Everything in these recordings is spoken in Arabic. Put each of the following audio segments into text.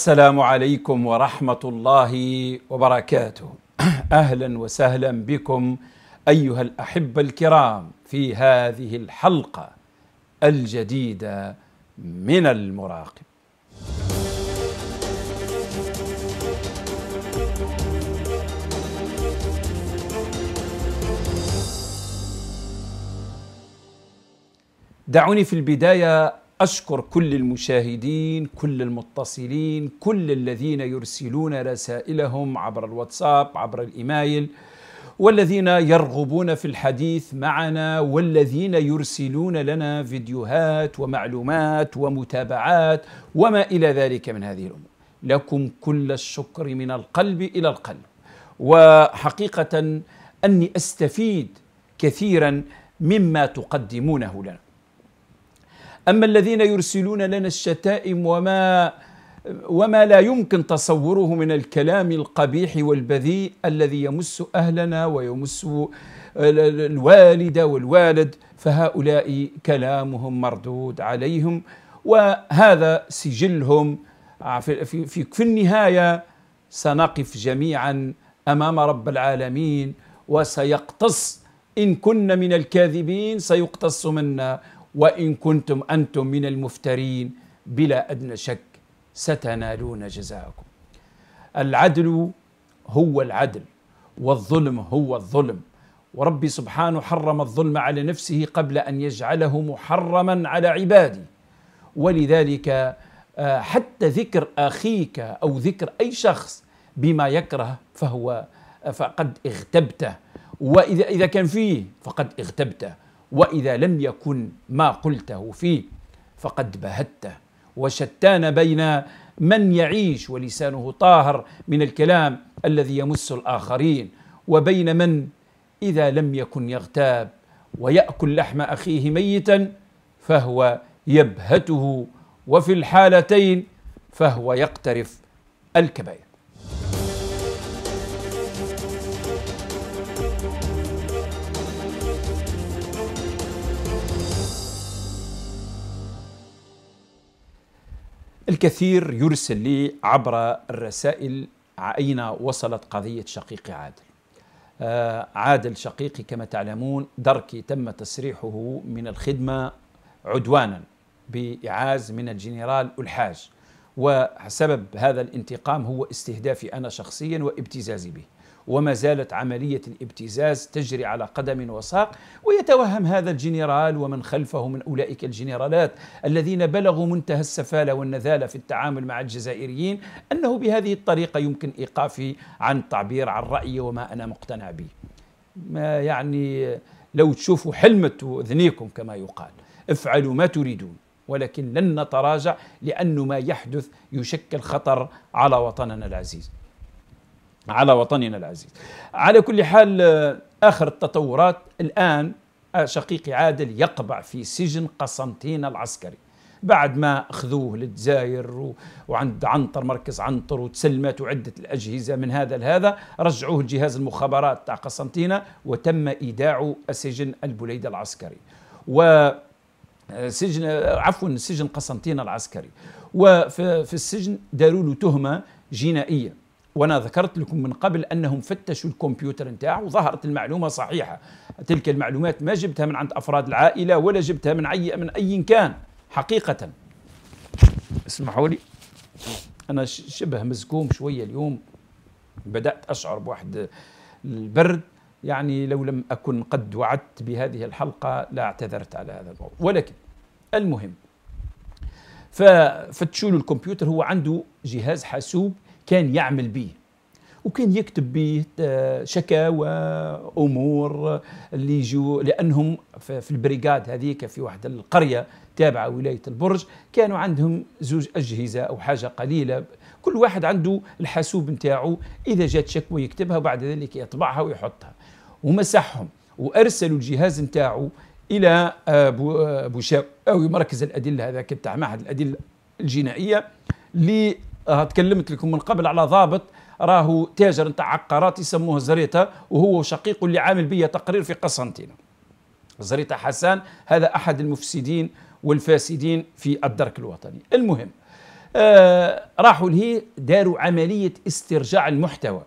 السلام عليكم ورحمه الله وبركاته اهلا وسهلا بكم ايها الاحبه الكرام في هذه الحلقه الجديده من المراقب دعوني في البدايه أشكر كل المشاهدين كل المتصلين كل الذين يرسلون رسائلهم عبر الواتساب عبر الإيميل والذين يرغبون في الحديث معنا والذين يرسلون لنا فيديوهات ومعلومات ومتابعات وما إلى ذلك من هذه الأمور لكم كل الشكر من القلب إلى القلب وحقيقة أني أستفيد كثيرا مما تقدمونه لنا أما الذين يرسلون لنا الشتائم وما وما لا يمكن تصوره من الكلام القبيح والبذيء الذي يمس أهلنا ويمس الوالدة والوالد فهؤلاء كلامهم مردود عليهم وهذا سجلهم في, في, في النهاية سنقف جميعا أمام رب العالمين وسيقتص إن كنا من الكاذبين سيقتص منا وإن كنتم أنتم من المفترين بلا أدنى شك ستنالون جزاءكم العدل هو العدل والظلم هو الظلم وربي سبحانه حرم الظلم على نفسه قبل أن يجعله محرما على عباده ولذلك آه، حتى ذكر أخيك أو ذكر أي شخص بما يكره فهو آه، فقد اغتبته وإذا إذا كان فيه فقد اغتبته واذا لم يكن ما قلته فيه فقد بهته وشتان بين من يعيش ولسانه طاهر من الكلام الذي يمس الاخرين وبين من اذا لم يكن يغتاب وياكل لحم اخيه ميتا فهو يبهته وفي الحالتين فهو يقترف الكبائر الكثير يرسل لي عبر الرسائل أين وصلت قضية شقيقي عادل آه، عادل شقيقي كما تعلمون دركي تم تسريحه من الخدمة عدوانا بإعاز من الجنرال الحاج وسبب هذا الانتقام هو استهدافي أنا شخصيا وابتزازي به وما زالت عملية الابتزاز تجري على قدم وساق ويتوهم هذا الجنرال ومن خلفه من أولئك الجنرالات الذين بلغوا منتهى السفالة والنذالة في التعامل مع الجزائريين أنه بهذه الطريقة يمكن إيقافي عن التعبير عن رأيي وما أنا مقتنع به ما يعني لو تشوفوا حلمة أذنيكم كما يقال افعلوا ما تريدون ولكن لن نتراجع لأن ما يحدث يشكل خطر على وطننا العزيز على وطننا العزيز على كل حال آه، آخر التطورات الآن آه، شقيقي عادل يقبع في سجن قسنطينة العسكري بعد ما أخذوه للجزائر وعند عنطر مركز عنطر وتسلمت وعدة الأجهزة من هذا لهذا رجعوه لجهاز المخابرات تاع قسنطينة وتم إيداع سجن البليدة العسكري و آه، سجن عفوا سجن قسنطينة العسكري وفي السجن داروا له تهمة جنائية وانا ذكرت لكم من قبل انهم فتشوا الكمبيوتر نتاعه وظهرت المعلومه صحيحه تلك المعلومات ما جبتها من عند افراد العائله ولا جبتها من اي من اي كان حقيقه اسمحوا لي انا شبه مزكوم شويه اليوم بدات اشعر بواحد البرد يعني لو لم اكن قد وعدت بهذه الحلقه لاعتذرت على هذا الموضوع ولكن المهم ففتشوا الكمبيوتر هو عنده جهاز حاسوب كان يعمل به وكان يكتب به آه، شكاوى امور اللي يجوا لانهم في البريغاد هذيك في واحد القريه تابعه ولايه البرج كانوا عندهم زوج اجهزه او حاجه قليله كل واحد عنده الحاسوب نتاعو اذا جات شكوى يكتبها وبعد ذلك يطبعها ويحطها ومسحهم وارسلوا الجهاز نتاعو الى آه، آه، او مركز الادله هذاك تاع معهد الادله الجنائيه آه، تكلمت لكم من قبل على ضابط راهو تاجر نتاع عقارات يسموه زريتا وهو شقيق اللي عامل بيا تقرير في قسنطينه زريتا حسان هذا احد المفسدين والفاسدين في الدرك الوطني المهم آه راحوا لهي داروا عمليه استرجاع المحتوى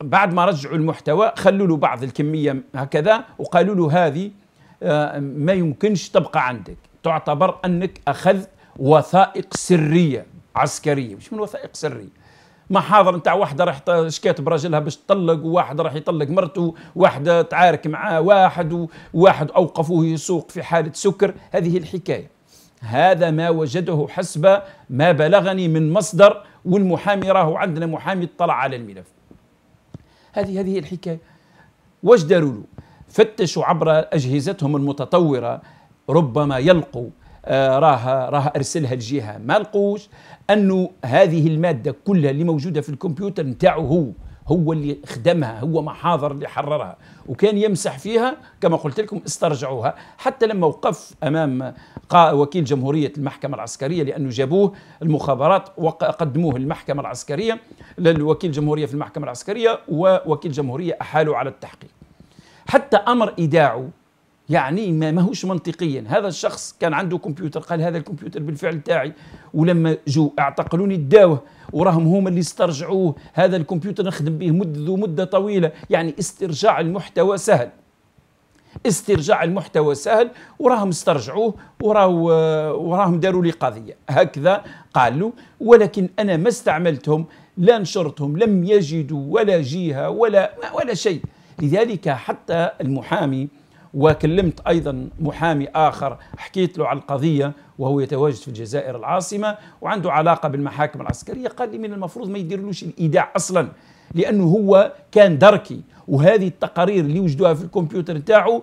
بعد ما رجعوا المحتوى خلوا له بعض الكميه هكذا وقالوا له هذه آه ما يمكنش تبقى عندك تعتبر انك اخذت وثائق سريه عسكريه مش من وثائق ما محاضر نتاع واحده راح شكات براجلها باش تطلق وواحد راح يطلق مرته واحده تعارك معاه واحد وواحد اوقفوه يسوق في حاله سكر هذه الحكايه هذا ما وجده حسب ما بلغني من مصدر والمحامي راهو عندنا محامي اطلع على الملف هذه هذه الحكايه واش داروا له فتشوا عبر اجهزتهم المتطوره ربما يلقوا راه راه ارسلها لجهه ما لقوش انه هذه الماده كلها اللي موجوده في الكمبيوتر نتاعو هو هو اللي خدمها هو محاضر اللي حررها وكان يمسح فيها كما قلت لكم استرجعوها حتى لما وقف امام وكيل جمهوريه المحكمه العسكريه لانه جابوه المخابرات وقدموه للمحكمه العسكريه للوكيل الجمهوريه في المحكمه العسكريه ووكيل الجمهوريه احالوا على التحقيق حتى امر ايداعه يعني ما ماهوش منطقيا هذا الشخص كان عنده كمبيوتر قال هذا الكمبيوتر بالفعل تاعي ولما جو اعتقلوني الداوه وراهم هما اللي استرجعوه هذا الكمبيوتر نخدم به منذ مده طويله يعني استرجاع المحتوى سهل استرجاع المحتوى سهل وراهم استرجعوه وراو وراهم داروا لي قضيه هكذا قالوا ولكن انا ما استعملتهم لا نشرتهم لم يجدوا ولا جهه ولا ولا شيء لذلك حتى المحامي وكلمت أيضا محامي آخر حكيت له على القضية وهو يتواجد في الجزائر العاصمة وعنده علاقة بالمحاكم العسكرية قال لي من المفروض ما يديرلوش الإيداع أصلا لأنه هو كان دركي وهذه التقارير اللي وجدوها في الكمبيوتر تاعه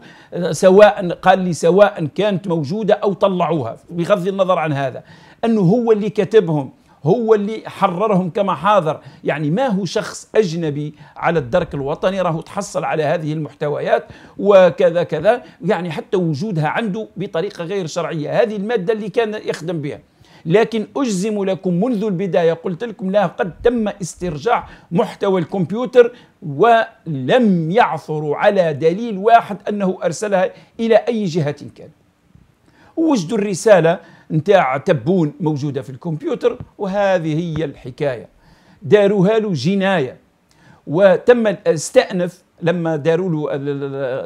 سواء قال لي سواء كانت موجودة أو طلعوها بغض النظر عن هذا أنه هو اللي كتبهم هو اللي حررهم كما حاضر يعني ما هو شخص أجنبي على الدرك الوطني راهو تحصل على هذه المحتويات وكذا كذا يعني حتى وجودها عنده بطريقة غير شرعية هذه المادة اللي كان يخدم بها لكن أجزم لكم منذ البداية قلت لكم لا قد تم استرجاع محتوى الكمبيوتر ولم يعثروا على دليل واحد أنه أرسلها إلى أي جهة كان وجدوا الرسالة نتاع تبون موجوده في الكمبيوتر وهذه هي الحكايه داروها له جنايه وتم استأنف لما داروا له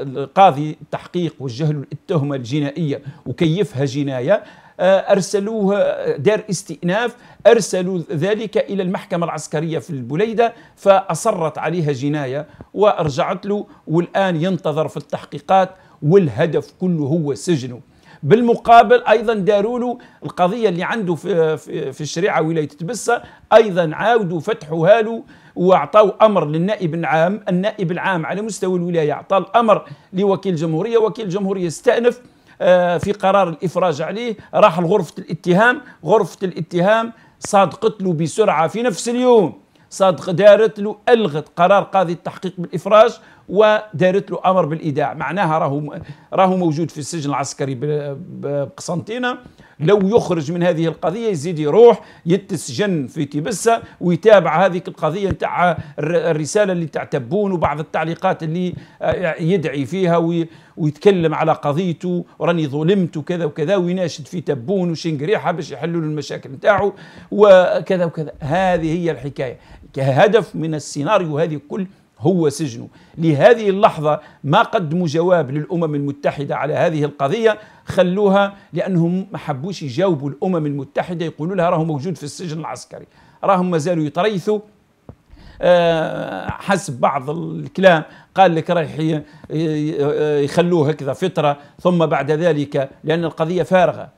القاضي التحقيق وجه له التهمه الجنائيه وكيفها جنايه آه، ارسلوه دار استئناف ارسلوا ذلك الى المحكمه العسكريه في البليده فاصرت عليها جنايه وارجعت له والان ينتظر في التحقيقات والهدف كله هو سجنه بالمقابل ايضا داروا له القضيه اللي عنده في في الشريعه ولايه تبسه ايضا عاودوا فتحوها له واعطوا امر للنائب العام النائب العام على مستوى الولايه اعطى الامر لوكيل الجمهوريه وكيل الجمهوريه استأنف آه، في قرار الافراج عليه راح لغرفه الاتهام غرفه الاتهام صادقت له بسرعه في نفس اليوم صادق دارت له الغت قرار قاضي التحقيق بالافراج ودارت له امر بالايداع معناها راهو راهو موجود في السجن العسكري بقسنطينه لو يخرج من هذه القضيه يزيد يروح يتسجن في تبسه ويتابع هذه القضيه نتاع الرساله اللي تعتبون تبون وبعض التعليقات اللي آه، يدعي فيها وي ويتكلم على قضيته وراني ظلمت وكذا وكذا ويناشد في تبون وشنقريحه باش يحلوا له المشاكل نتاعو وكذا وكذا هذه هي الحكايه كهدف من السيناريو هذه كل هو سجنه لهذه اللحظة ما قدموا جواب للأمم المتحدة على هذه القضية خلوها لأنهم ما حبوش يجاوبوا الأمم المتحدة يقولوا لها راهو موجود في السجن العسكري راهم مازالوا يتريثوا آه، حسب بعض الكلام قال لك رايح يخلوه هكذا فترة ثم بعد ذلك لأن القضية فارغة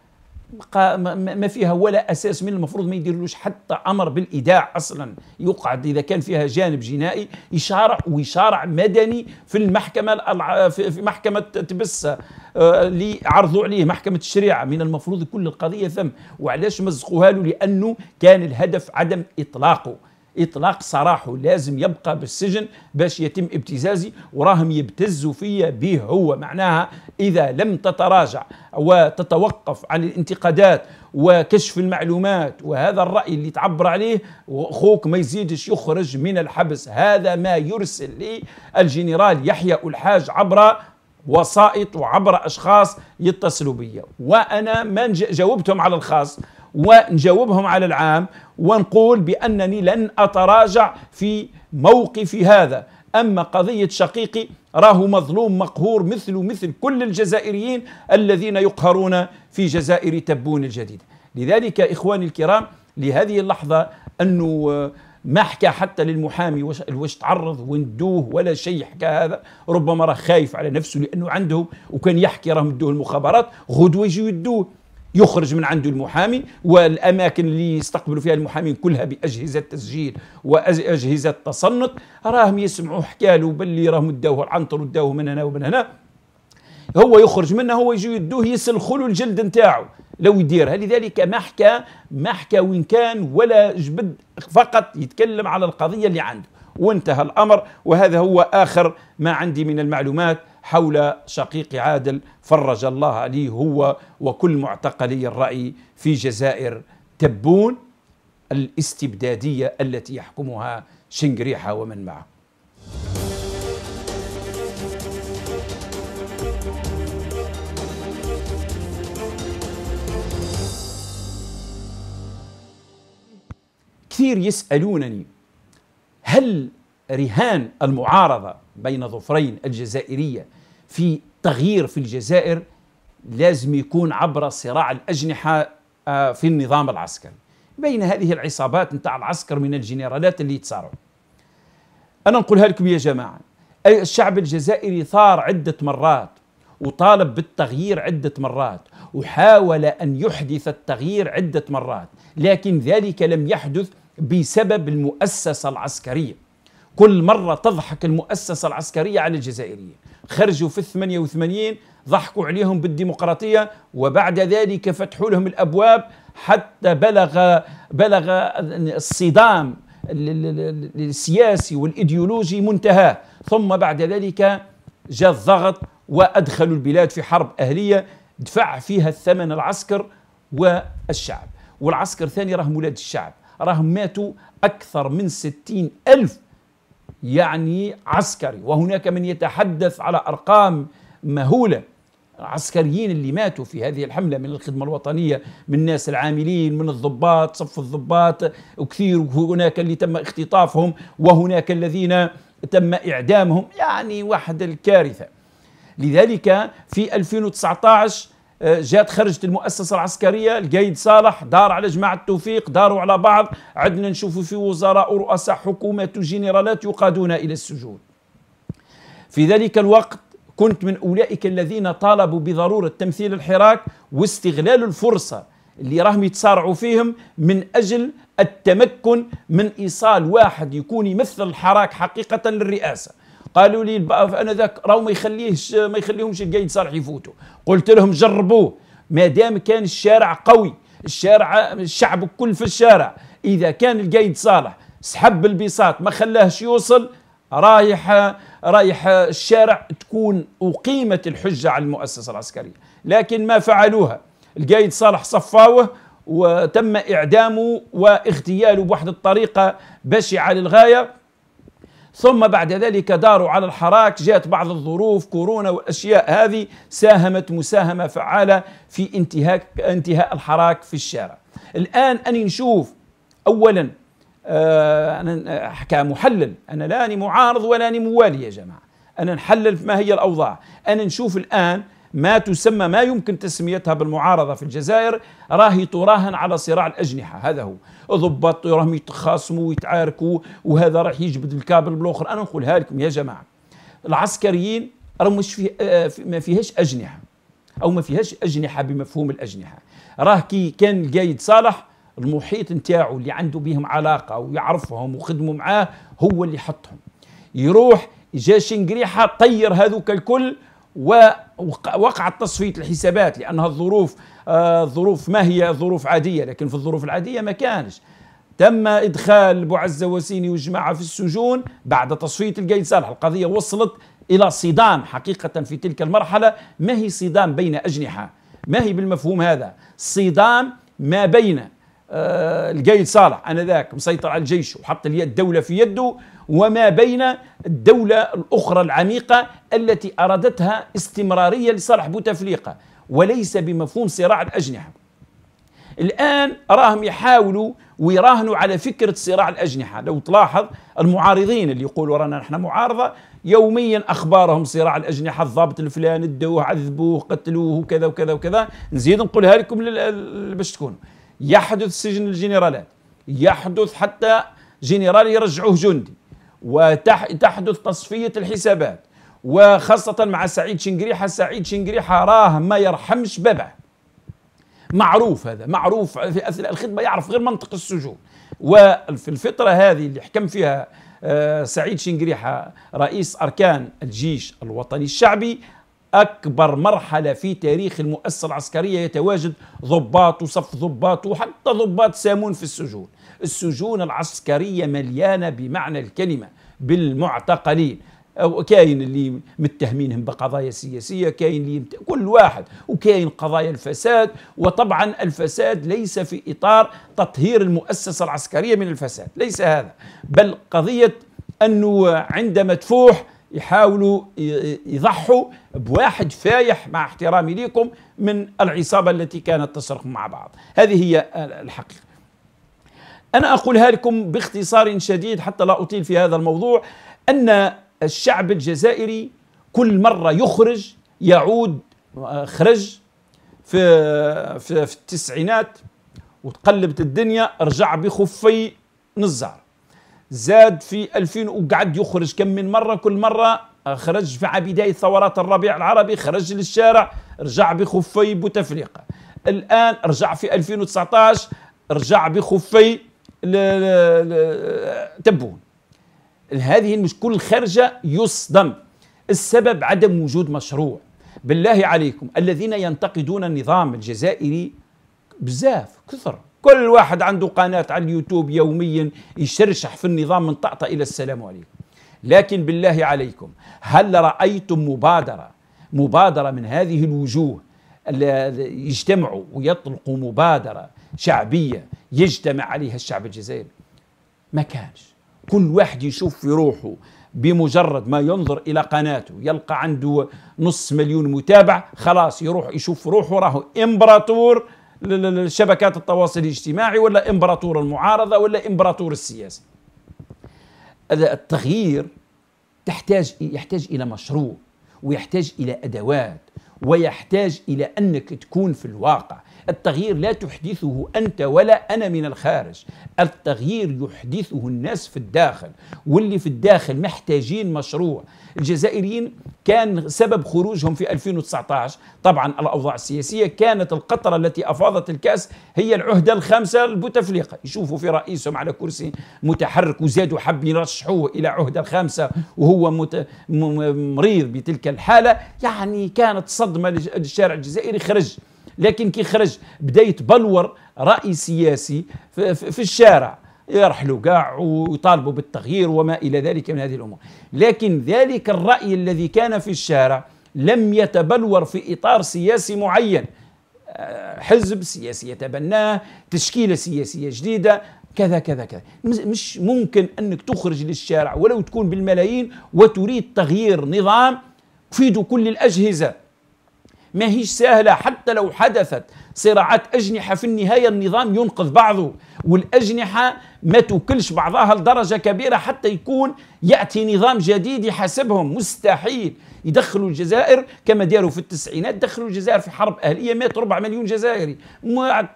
ما فيها ولا اساس من المفروض ما يديرلوش حتى امر بالايداع اصلا يقعد اذا كان فيها جانب جنائي يشارع ويشارع مدني في المحكمه في محكمه تبسه آه، اللي عرضوا عليه محكمه الشريعه من المفروض كل القضيه ثم وعلاش مزقوها له لانه كان الهدف عدم اطلاقه اطلاق سراحه لازم يبقى بالسجن باش يتم ابتزازي وراهم يبتزوا فيا به هو معناها اذا لم تتراجع وتتوقف عن الانتقادات وكشف المعلومات وهذا الرأي اللي تعبر عليه وأخوك ما يزيدش يخرج من الحبس هذا ما يرسل لي الجنرال يحيى الحاج عبر وسائط وعبر أشخاص يتصلوا بي وأنا ما جاوبتهم على الخاص ونجاوبهم على العام ونقول بأنني لن أتراجع في موقفي هذا أما قضية شقيقي راه مظلوم مقهور مثل مثل كل الجزائريين الذين يقهرون في جزائر تبون الجديدة لذلك إخواني الكرام لهذه اللحظة أنه آه، ما حكى حتى للمحامي واش, واش تعرض وندوه ولا شيء حكى هذا ربما راه خايف على نفسه لانه عنده وكان يحكي راه مدوه المخابرات غدوه يجي يدوه يخرج من عنده المحامي والاماكن اللي يستقبلوا فيها المحامين كلها باجهزه تسجيل واجهزه تصنت راهم يسمعوا حكالو باللي راهم داوه العنطر وداوه من هنا ومن هنا هو يخرج منه هو يجي يدوه له الجلد نتاعو لو يديرها لذلك ما حكى ما حكى وين كان ولا جبد فقط يتكلم على القضيه اللي عنده وانتهى الامر وهذا هو اخر ما عندي من المعلومات حول شقيق عادل فرج الله عليه هو وكل معتقلي الرأي في جزائر تبون الاستبدادية التي يحكمها شنقريحة ومن معه كثير يسألونني هل رهان المعارضة بين ظفرين الجزائرية في تغيير في الجزائر لازم يكون عبر صراع الأجنحة آه، في النظام العسكري بين هذه العصابات نتاع العسكر من الجنرالات اللي يتصارعوا أنا نقولها لكم يا جماعة الشعب الجزائري ثار عدة مرات وطالب بالتغيير عدة مرات وحاول أن يحدث التغيير عدة مرات لكن ذلك لم يحدث بسبب المؤسسة العسكرية كل مرة تضحك المؤسسة العسكرية على الجزائريين خرجوا في الثمانية وثمانين ضحكوا عليهم بالديمقراطية وبعد ذلك فتحوا لهم الأبواب حتى بلغ بلغ الصدام السياسي والإيديولوجي منتهى ثم بعد ذلك جاء الضغط وأدخلوا البلاد في حرب أهلية دفع فيها الثمن العسكر والشعب والعسكر ثاني راهم ولاد الشعب راهم ماتوا أكثر من ستين ألف يعني عسكري وهناك من يتحدث على أرقام مهولة العسكريين اللي ماتوا في هذه الحملة من الخدمة الوطنية من الناس العاملين من الضباط صف الضباط وكثير هناك اللي تم اختطافهم وهناك الذين تم إعدامهم يعني واحد الكارثة لذلك في 2019 آه، جات خرجت المؤسسه العسكريه القايد صالح دار على جماعه التوفيق داروا على بعض عدنا نشوفوا في وزراء ورؤساء حكومات وجنرالات يقادون الى السجون في ذلك الوقت كنت من اولئك الذين طالبوا بضروره تمثيل الحراك واستغلال الفرصه اللي راهم يتصارعوا فيهم من اجل التمكن من ايصال واحد يكون يمثل الحراك حقيقه للرئاسه قالوا لي انا ذاك راهو ما يخليهش ما يخليهمش القايد صالح يفوتوا قلت لهم جربوه ما دام كان الشارع قوي الشارع الشعب الكل في الشارع اذا كان القايد صالح سحب البساط ما خلاهش يوصل رايح رايح الشارع تكون وقيمه الحجه على المؤسسه العسكريه لكن ما فعلوها القايد صالح صفاوه وتم اعدامه واغتياله بواحد الطريقه بشعه للغايه ثم بعد ذلك داروا على الحراك جاءت بعض الظروف كورونا والأشياء هذه ساهمت مساهمة فعالة في انتهاك انتهاء الحراك في الشارع الآن أني نشوف أولا آه، أنا آه، كمحلل أنا لاني معارض ولاني موالي يا جماعة أنا نحلل ما هي الأوضاع أنا نشوف الآن ما تسمى ما يمكن تسميتها بالمعارضة في الجزائر راهي تراهن على صراع الأجنحة هذا هو ضباط راهم يتخاصموا ويتعاركوا وهذا راح يجبد الكابل بالاخر انا نقولها لكم يا جماعه العسكريين راهم مش آه، في ما فيهاش اجنحه او ما فيهاش اجنحه بمفهوم الاجنحه راه كي كان القايد صالح المحيط نتاعو اللي عنده بهم علاقه ويعرفهم وخدموا معاه هو اللي حطهم يروح جا شنقريحه طير هذوك الكل ووقع تصفيه الحسابات لانها الظروف آه، الظروف ظروف ما هي ظروف عاديه لكن في الظروف العاديه ما كانش تم ادخال بوعزه وسيني وجماعه في السجون بعد تصفيه القيد صالح القضيه وصلت الى صدام حقيقه في تلك المرحله ما هي صدام بين اجنحه ما هي بالمفهوم هذا صدام ما بين آه، القيد صالح انذاك مسيطر على الجيش وحط اليد الدوله في يده وما بين الدولة الأخرى العميقة التي أرادتها استمرارية لصالح بوتفليقة وليس بمفهوم صراع الأجنحة الآن راهم يحاولوا ويراهنوا على فكرة صراع الأجنحة لو تلاحظ المعارضين اللي يقولوا رانا نحن معارضة يوميا أخبارهم صراع الأجنحة الضابط الفلان ادوه عذبوه قتلوه وكذا وكذا وكذا نزيد نقولها لكم باش تكونوا يحدث سجن الجنرالات يحدث حتى جنرال يرجعوه جندي وتحدث تصفية الحسابات وخاصة مع سعيد شنقريحة سعيد شنقريحة راه ما يرحمش بابه معروف هذا معروف في أثناء الخدمة يعرف غير منطق السجون وفي الفترة هذه اللي حكم فيها آه، سعيد شنقريحة رئيس أركان الجيش الوطني الشعبي أكبر مرحلة في تاريخ المؤسسة العسكرية يتواجد ضباط وصف ضباط وحتى ضباط سامون في السجون السجون العسكرية مليانة بمعنى الكلمة بالمعتقلين أو كاين اللي متهمينهم بقضايا سياسية كاين اللي يمت... كل واحد وكاين قضايا الفساد وطبعا الفساد ليس في إطار تطهير المؤسسة العسكرية من الفساد ليس هذا بل قضية أنه عندما تفوح يحاولوا يضحوا بواحد فايح مع احترامي ليكم من العصابة التي كانت تسرق مع بعض هذه هي الحقيقة أنا أقولها لكم باختصار شديد حتى لا أطيل في هذا الموضوع أن الشعب الجزائري كل مرة يخرج يعود آه، خرج في, في, في التسعينات وتقلبت الدنيا رجع بخفي نزار زاد في 2000 وقعد يخرج كم من مرة كل مرة آه، خرج مع بداية ثورات الربيع العربي خرج للشارع رجع بخفي بوتفليقة الآن رجع في 2019 رجع بخفي تبون هذه المشكلة الخارجة يصدم السبب عدم وجود مشروع بالله عليكم الذين ينتقدون النظام الجزائري بزاف كثر كل واحد عنده قناة على اليوتيوب يوميا يشرشح في النظام من طعطة إلى السلام عليكم لكن بالله عليكم هل رأيتم مبادرة مبادرة من هذه الوجوه يجتمعوا ويطلقوا مبادرة شعبية يجتمع عليها الشعب الجزائري ما كانش كل واحد يشوف في روحه بمجرد ما ينظر إلى قناته يلقى عنده نص مليون متابع خلاص يروح يشوف روحه راهو إمبراطور للشبكات التواصل الاجتماعي ولا إمبراطور المعارضة ولا إمبراطور السياسة التغيير تحتاج يحتاج إلى مشروع ويحتاج إلى أدوات ويحتاج إلى أنك تكون في الواقع التغيير لا تحدثه أنت ولا أنا من الخارج التغيير يحدثه الناس في الداخل واللي في الداخل محتاجين مشروع الجزائريين كان سبب خروجهم في 2019 طبعا الأوضاع السياسية كانت القطرة التي أفاضت الكأس هي العهدة الخامسة البوتفليقة يشوفوا في رئيسهم على كرسي متحرك وزادوا حب يرشحوه إلى عهدة الخامسة وهو مت... مريض بتلك الحالة يعني كانت صدمة للشارع الجزائري خرج لكن كي خرج بدا يتبلور راي سياسي في, الشارع يرحلوا كاع ويطالبوا بالتغيير وما الى ذلك من هذه الامور لكن ذلك الراي الذي كان في الشارع لم يتبلور في اطار سياسي معين آه، حزب سياسي يتبناه تشكيله سياسيه جديده كذا كذا كذا مش ممكن انك تخرج للشارع ولو تكون بالملايين وتريد تغيير نظام تفيد كل الاجهزه ما هي سهلة حتى لو حدثت صراعات أجنحة في النهاية النظام ينقذ بعضه والأجنحة ما توكلش بعضها لدرجة كبيرة حتى يكون يأتي نظام جديد يحاسبهم مستحيل يدخلوا الجزائر كما داروا في التسعينات دخلوا الجزائر في حرب أهلية مات ربع مليون جزائري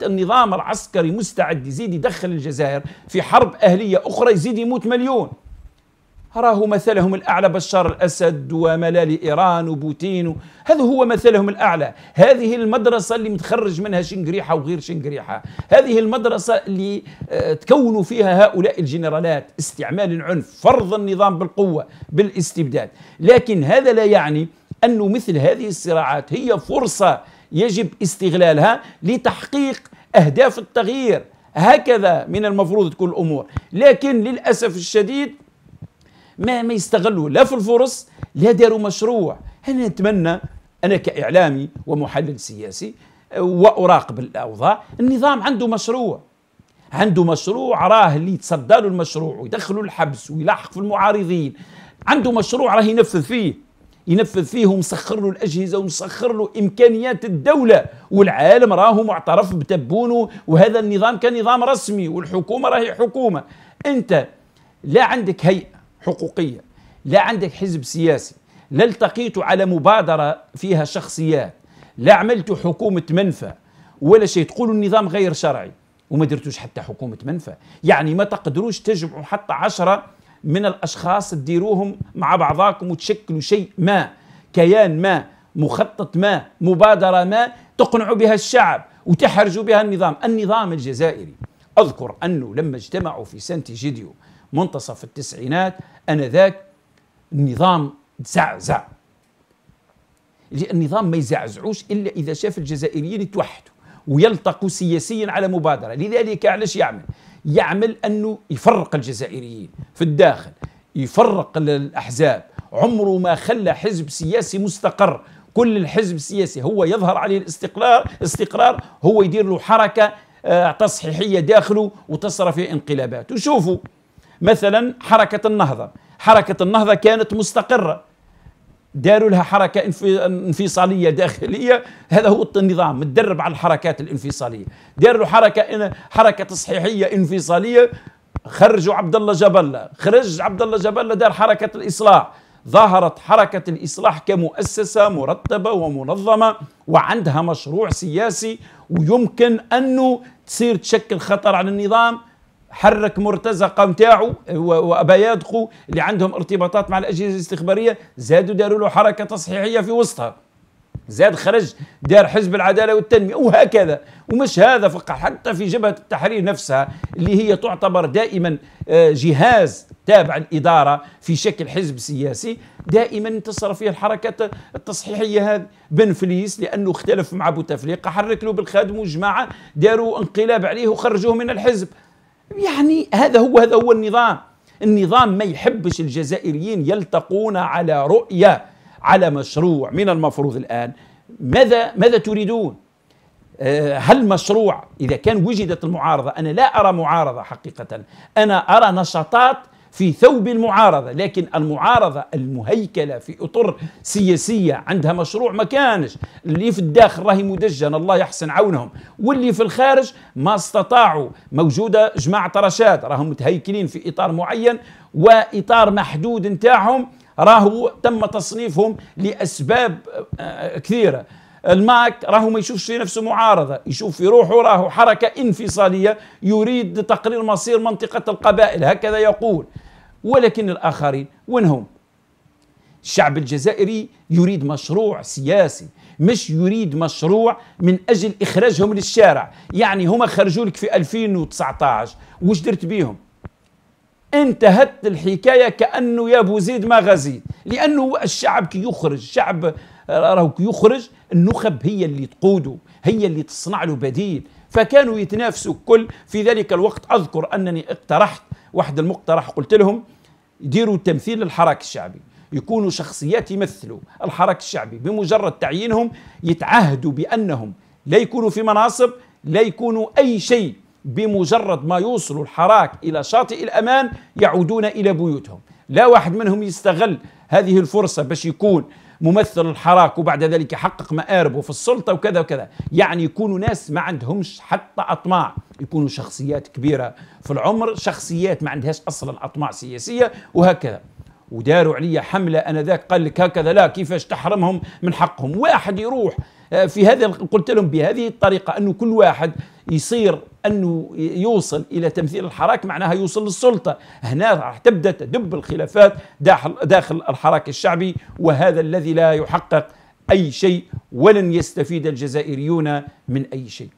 النظام العسكري مستعد يزيد يدخل الجزائر في حرب أهلية أخرى يزيد يموت مليون راه مثلهم الأعلى بشار الأسد وملال إيران وبوتين هذا هو مثلهم الأعلى هذه المدرسة اللي متخرج منها شنقريحة وغير شنقريحة هذه المدرسة اللي آه، تكونوا فيها هؤلاء الجنرالات استعمال العنف فرض النظام بالقوة بالاستبداد لكن هذا لا يعني أن مثل هذه الصراعات هي فرصة يجب استغلالها لتحقيق أهداف التغيير هكذا من المفروض تكون الأمور لكن للأسف الشديد ما ما يستغلوا لا في الفرص لا داروا مشروع انا نتمنى انا كاعلامي ومحلل سياسي آه، واراقب الاوضاع النظام عنده مشروع عنده مشروع راه اللي يتصدى له المشروع ويدخله الحبس ويلحق في المعارضين عنده مشروع راه ينفذ فيه ينفذ فيه ومسخر له الاجهزه ومسخر له امكانيات الدوله والعالم راهو معترف بتبونه وهذا النظام كنظام رسمي والحكومه راهي حكومه انت لا عندك هيئه حقوقية لا عندك حزب سياسي لا التقيت على مبادرة فيها شخصيات لا عملت حكومة منفى ولا شيء تقولوا النظام غير شرعي وما درتوش حتى حكومة منفى يعني ما تقدروش تجمعوا حتى عشرة من الأشخاص تديروهم مع بعضاكم وتشكلوا شيء ما كيان ما مخطط ما مبادرة ما تقنعوا بها الشعب وتحرجوا بها النظام النظام الجزائري أذكر أنه لما اجتمعوا في سنتي جيديو منتصف التسعينات انذاك النظام تزعزع النظام ما يزعزعوش الا اذا شاف الجزائريين يتوحدوا ويلتقوا سياسيا على مبادره لذلك علاش يعمل يعمل انه يفرق الجزائريين في الداخل يفرق الاحزاب عمره ما خلى حزب سياسي مستقر كل الحزب السياسي هو يظهر عليه الاستقرار استقرار هو يدير له حركه آه، تصحيحيه داخله وتصرف انقلابات وشوفوا مثلا حركة النهضة حركة النهضة كانت مستقرة داروا لها حركة انفصالية داخلية هذا هو النظام متدرب على الحركات الانفصالية داروا له حركة حركة تصحيحية انفصالية خرجوا عبد الله جبلة خرج عبد الله جبلة دار حركة الإصلاح ظهرت حركة الإصلاح كمؤسسة مرتبة ومنظمة وعندها مشروع سياسي ويمكن أنه تصير تشكل خطر على النظام حرك مرتزقه نتاعو وابيادقه اللي عندهم ارتباطات مع الاجهزه الاستخباريه زادوا داروا له حركه تصحيحيه في وسطها زاد خرج دار حزب العدالة والتنمية وهكذا ومش هذا فقط حتى في جبهة التحرير نفسها اللي هي تعتبر دائما آه، جهاز تابع الإدارة في شكل حزب سياسي دائما انتصر فيه الحركات التصحيحية هذه بن فليس لأنه اختلف مع بوتفليقة حرك له بالخادم وجماعة داروا انقلاب عليه وخرجوه من الحزب يعني هذا هو هذا هو النظام النظام ما يحبش الجزائريين يلتقون على رؤية على مشروع من المفروض الآن ماذا ماذا تريدون آه، هل مشروع إذا كان وجدت المعارضة أنا لا أرى معارضة حقيقة أنا أرى نشاطات في ثوب المعارضة لكن المعارضة المهيكلة في أطر سياسية عندها مشروع ما كانش اللي في الداخل راهي مدجن الله يحسن عونهم واللي في الخارج ما استطاعوا موجودة جماعة رشاد راهم متهيكلين في إطار معين وإطار محدود نتاعهم راهو تم تصنيفهم لأسباب آه، كثيرة الماك راهو ما يشوفش في نفسه معارضة يشوف في روحه راهو حركة انفصالية يريد تقرير مصير منطقة القبائل هكذا يقول ولكن الآخرين وين هم الشعب الجزائري يريد مشروع سياسي مش يريد مشروع من أجل إخراجهم للشارع يعني هما خرجوا لك في 2019 وش درت بيهم انتهت الحكاية كأنه يا أبو زيد ما غزيت لأنه الشعب كي يخرج الشعب راهو كي يخرج النخب هي اللي تقوده هي اللي تصنع له بديل فكانوا يتنافسوا الكل في ذلك الوقت أذكر أنني اقترحت واحد المقترح قلت لهم يديروا تمثيل للحراك الشعبي يكونوا شخصيات يمثلوا الحراك الشعبي بمجرد تعيينهم يتعهدوا بأنهم لا يكونوا في مناصب لا يكونوا أي شيء بمجرد ما يوصلوا الحراك إلى شاطئ الأمان يعودون إلى بيوتهم لا واحد منهم يستغل هذه الفرصة باش يكون ممثل الحراك وبعد ذلك يحقق مآربه في السلطة وكذا وكذا يعني يكونوا ناس ما عندهمش حتى أطماع يكونوا شخصيات كبيرة في العمر شخصيات ما عندهاش أصلا أطماع سياسية وهكذا وداروا عليا حملة أنا ذاك قال لك هكذا لا كيفاش تحرمهم من حقهم واحد يروح آه، في هذا قلت لهم بهذه الطريقة أنه كل واحد يصير أنه يوصل إلى تمثيل الحراك معناها يوصل للسلطة هنا راح تبدأ تدب الخلافات داخل, داخل الحراك الشعبي وهذا الذي لا يحقق أي شيء ولن يستفيد الجزائريون من أي شيء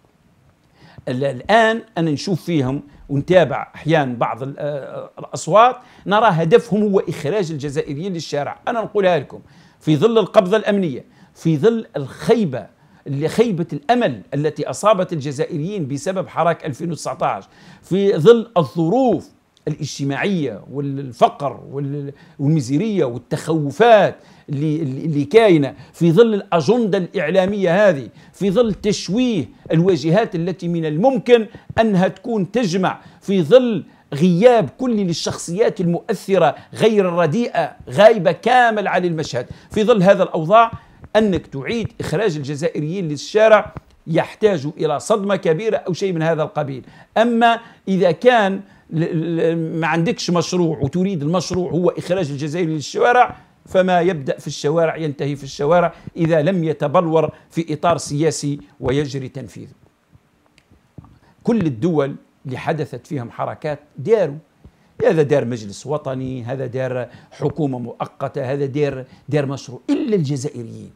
الآن أنا نشوف فيهم ونتابع أحيانا بعض آه، الأصوات نرى هدفهم هو إخراج الجزائريين للشارع أنا نقولها لكم في ظل القبضة الأمنية في ظل الخيبة خيبة الأمل التي أصابت الجزائريين بسبب حراك 2019 في ظل الظروف الاجتماعية والفقر والمزيرية والتخوفات اللي, اللي كاينة في ظل الأجندة الإعلامية هذه في ظل تشويه الواجهات التي من الممكن أنها تكون تجمع في ظل غياب كلي للشخصيات المؤثرة غير الرديئة غايبة كامل عن المشهد في ظل هذا الأوضاع أنك تعيد إخراج الجزائريين للشارع يحتاج إلى صدمة كبيرة أو شيء من هذا القبيل أما إذا كان ما عندكش مشروع وتريد المشروع هو إخراج الجزائر للشوارع فما يبدأ في الشوارع ينتهي في الشوارع إذا لم يتبلور في إطار سياسي ويجري تنفيذه كل الدول اللي حدثت فيهم حركات داروا هذا دار مجلس وطني هذا دار حكومة مؤقتة هذا دار, دار مشروع إلا الجزائريين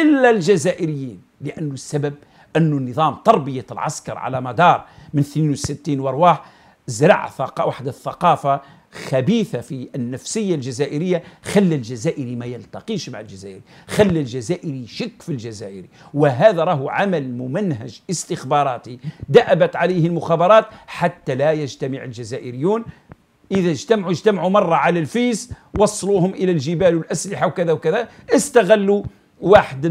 إلا الجزائريين لأنه السبب أنه نظام تربية العسكر على مدار من 62 وارواح زرع ثقافة واحدة الثقافة خبيثة في النفسية الجزائرية خلى الجزائري ما يلتقيش مع الجزائري خلى الجزائري يشك في الجزائري وهذا راه عمل ممنهج استخباراتي دأبت عليه المخابرات حتى لا يجتمع الجزائريون إذا اجتمعوا اجتمعوا مرة على الفيس وصلوهم إلى الجبال والأسلحة وكذا وكذا استغلوا واحد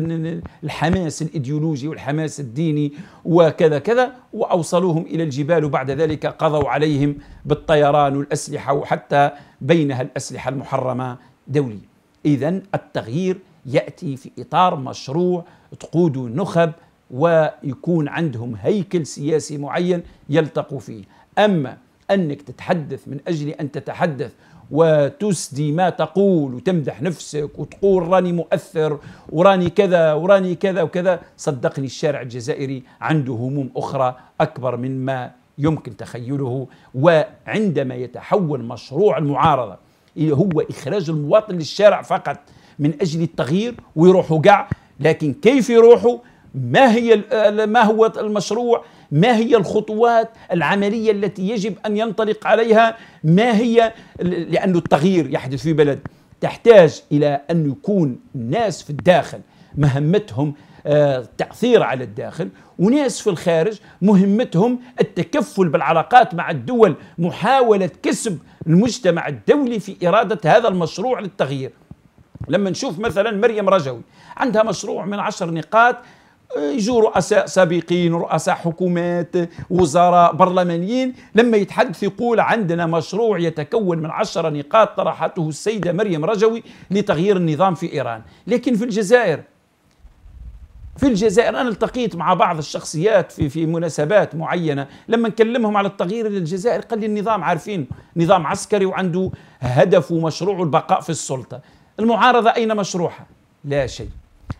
الحماس الإيديولوجي والحماس الديني وكذا كذا وأوصلوهم إلى الجبال وبعد ذلك قضوا عليهم بالطيران والأسلحة وحتى بينها الأسلحة المحرمة دوليا إذا التغيير يأتي في إطار مشروع تقوده نخب ويكون عندهم هيكل سياسي معين يلتقوا فيه أما أنك تتحدث من أجل أن تتحدث وتسدي ما تقول وتمدح نفسك وتقول راني مؤثر وراني كذا وراني كذا وكذا صدقني الشارع الجزائري عنده هموم أخرى أكبر من ما يمكن تخيله وعندما يتحول مشروع المعارضة هو إخراج المواطن للشارع فقط من أجل التغيير ويروحوا قاع لكن كيف يروحوا ما هي ما هو المشروع ما هي الخطوات العملية التي يجب أن ينطلق عليها ما هي لأن التغيير يحدث في بلد تحتاج إلى أن يكون الناس في الداخل مهمتهم التأثير آه، على الداخل وناس في الخارج مهمتهم التكفل بالعلاقات مع الدول محاولة كسب المجتمع الدولي في إرادة هذا المشروع للتغيير لما نشوف مثلا مريم رجوي عندها مشروع من عشر نقاط يجوا رؤساء سابقين رؤساء حكومات وزراء برلمانيين لما يتحدث يقول عندنا مشروع يتكون من عشر نقاط طرحته السيدة مريم رجوي لتغيير النظام في إيران لكن في الجزائر في الجزائر أنا التقيت مع بعض الشخصيات في في مناسبات معينة لما نكلمهم على التغيير للجزائر قال لي النظام عارفين نظام عسكري وعنده هدف ومشروع البقاء في السلطة المعارضة أين مشروعها؟ لا شيء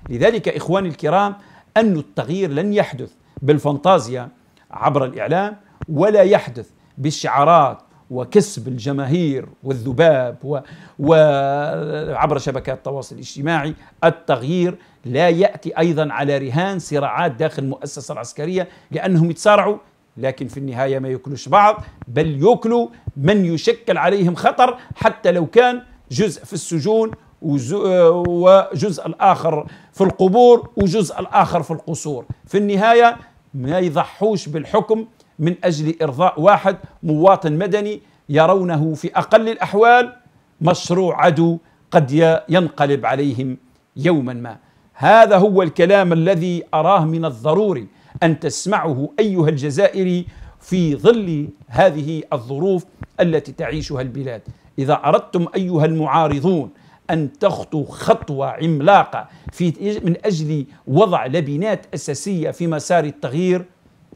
لذلك إخواني الكرام أن التغيير لن يحدث بالفانتازيا عبر الإعلام ولا يحدث بالشعارات وكسب الجماهير والذباب وعبر شبكات التواصل الاجتماعي التغيير لا يأتي أيضا على رهان صراعات داخل المؤسسة العسكرية لأنهم يتصارعوا لكن في النهاية ما يأكلوش بعض بل يأكلوا من يشكل عليهم خطر حتى لو كان جزء في السجون آه، وجزء الآخر في القبور وجزء الآخر في القصور في النهاية ما يضحوش بالحكم من أجل إرضاء واحد مواطن مدني يرونه في أقل الأحوال مشروع عدو قد ينقلب عليهم يوما ما هذا هو الكلام الذي أراه من الضروري أن تسمعه أيها الجزائري في ظل هذه الظروف التي تعيشها البلاد إذا أردتم أيها المعارضون أن تخطو خطوة عملاقة في من أجل وضع لبنات أساسية في مسار التغيير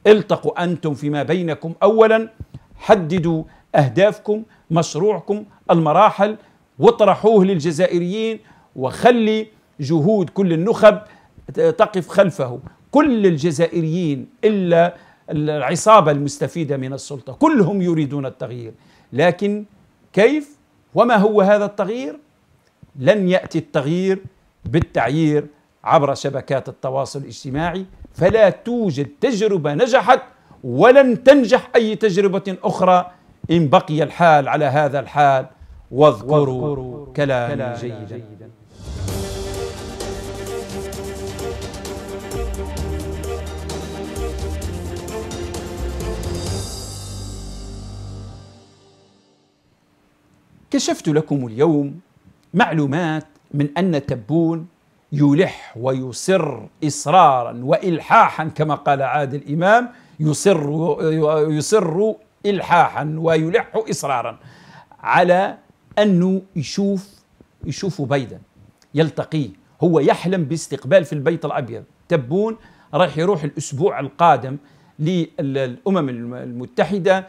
التقوا أنتم فيما بينكم أولا حددوا أهدافكم مشروعكم المراحل واطرحوه للجزائريين وخلي جهود كل النخب تقف خلفه كل الجزائريين إلا العصابة المستفيدة من السلطة كلهم يريدون التغيير لكن كيف وما هو هذا التغيير لن ياتي التغيير بالتعيير عبر شبكات التواصل الاجتماعي فلا توجد تجربه نجحت ولن تنجح اي تجربه اخرى ان بقي الحال على هذا الحال واذكروا, واذكروا كلامي, كلامي جيدا كشفت لكم اليوم معلومات من أن تبون يلح ويصر إصرارا وإلحاحا كما قال عاد الإمام يصر يصر إلحاحا ويلح إصرارا على أنه يشوف يشوف بيدا يلتقيه هو يحلم باستقبال في البيت الأبيض تبون راح يروح الأسبوع القادم للأمم المتحدة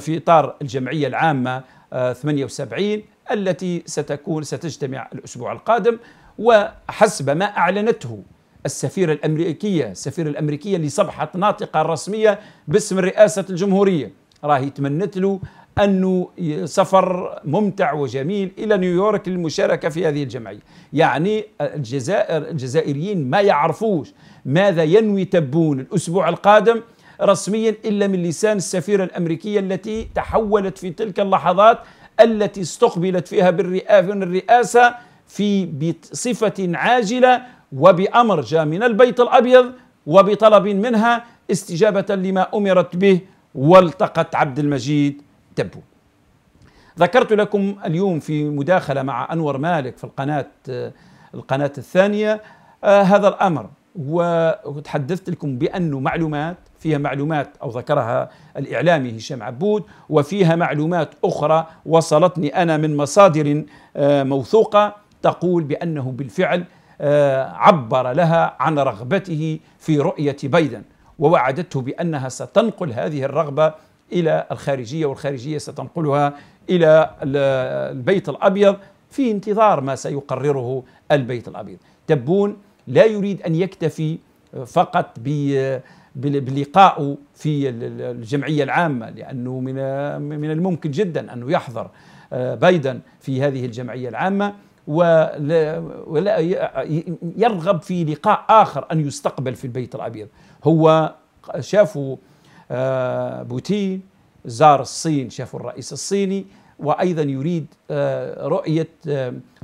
في إطار الجمعية العامة 78 آه، التي ستكون ستجتمع الأسبوع القادم وحسب ما أعلنته السفيرة الأمريكية السفيرة الأمريكية اللي صبحت ناطقة رسمية باسم رئاسة الجمهورية راهي تمنت له أنه سفر ممتع وجميل إلى نيويورك للمشاركة في هذه الجمعية يعني الجزائر الجزائريين ما يعرفوش ماذا ينوي تبون الأسبوع القادم رسميا إلا من لسان السفيرة الأمريكية التي تحولت في تلك اللحظات التي استقبلت فيها بالرئاسة في بصفة عاجلة وبأمر جاء من البيت الأبيض وبطلب منها استجابة لما أمرت به والتقت عبد المجيد تبو ذكرت لكم اليوم في مداخلة مع أنور مالك في القناة القناة الثانية آه، هذا الأمر وتحدثت لكم بأنه معلومات فيها معلومات أو ذكرها الإعلامي هشام عبود وفيها معلومات أخرى وصلتني أنا من مصادر آه، موثوقة تقول بأنه بالفعل آه، عبر لها عن رغبته في رؤية بايدن ووعدته بأنها ستنقل هذه الرغبة إلى الخارجية والخارجية ستنقلها إلى البيت الأبيض في انتظار ما سيقرره البيت الأبيض تبون لا يريد أن يكتفي فقط ب بلقائه في الجمعية العامة لأنه من من الممكن جدا أنه يحضر آه، بايدن في هذه الجمعية العامة ولا يرغب في لقاء آخر أن يستقبل في البيت الأبيض هو شافوا آه، بوتين زار الصين شافوا الرئيس الصيني وأيضا يريد آه، رؤية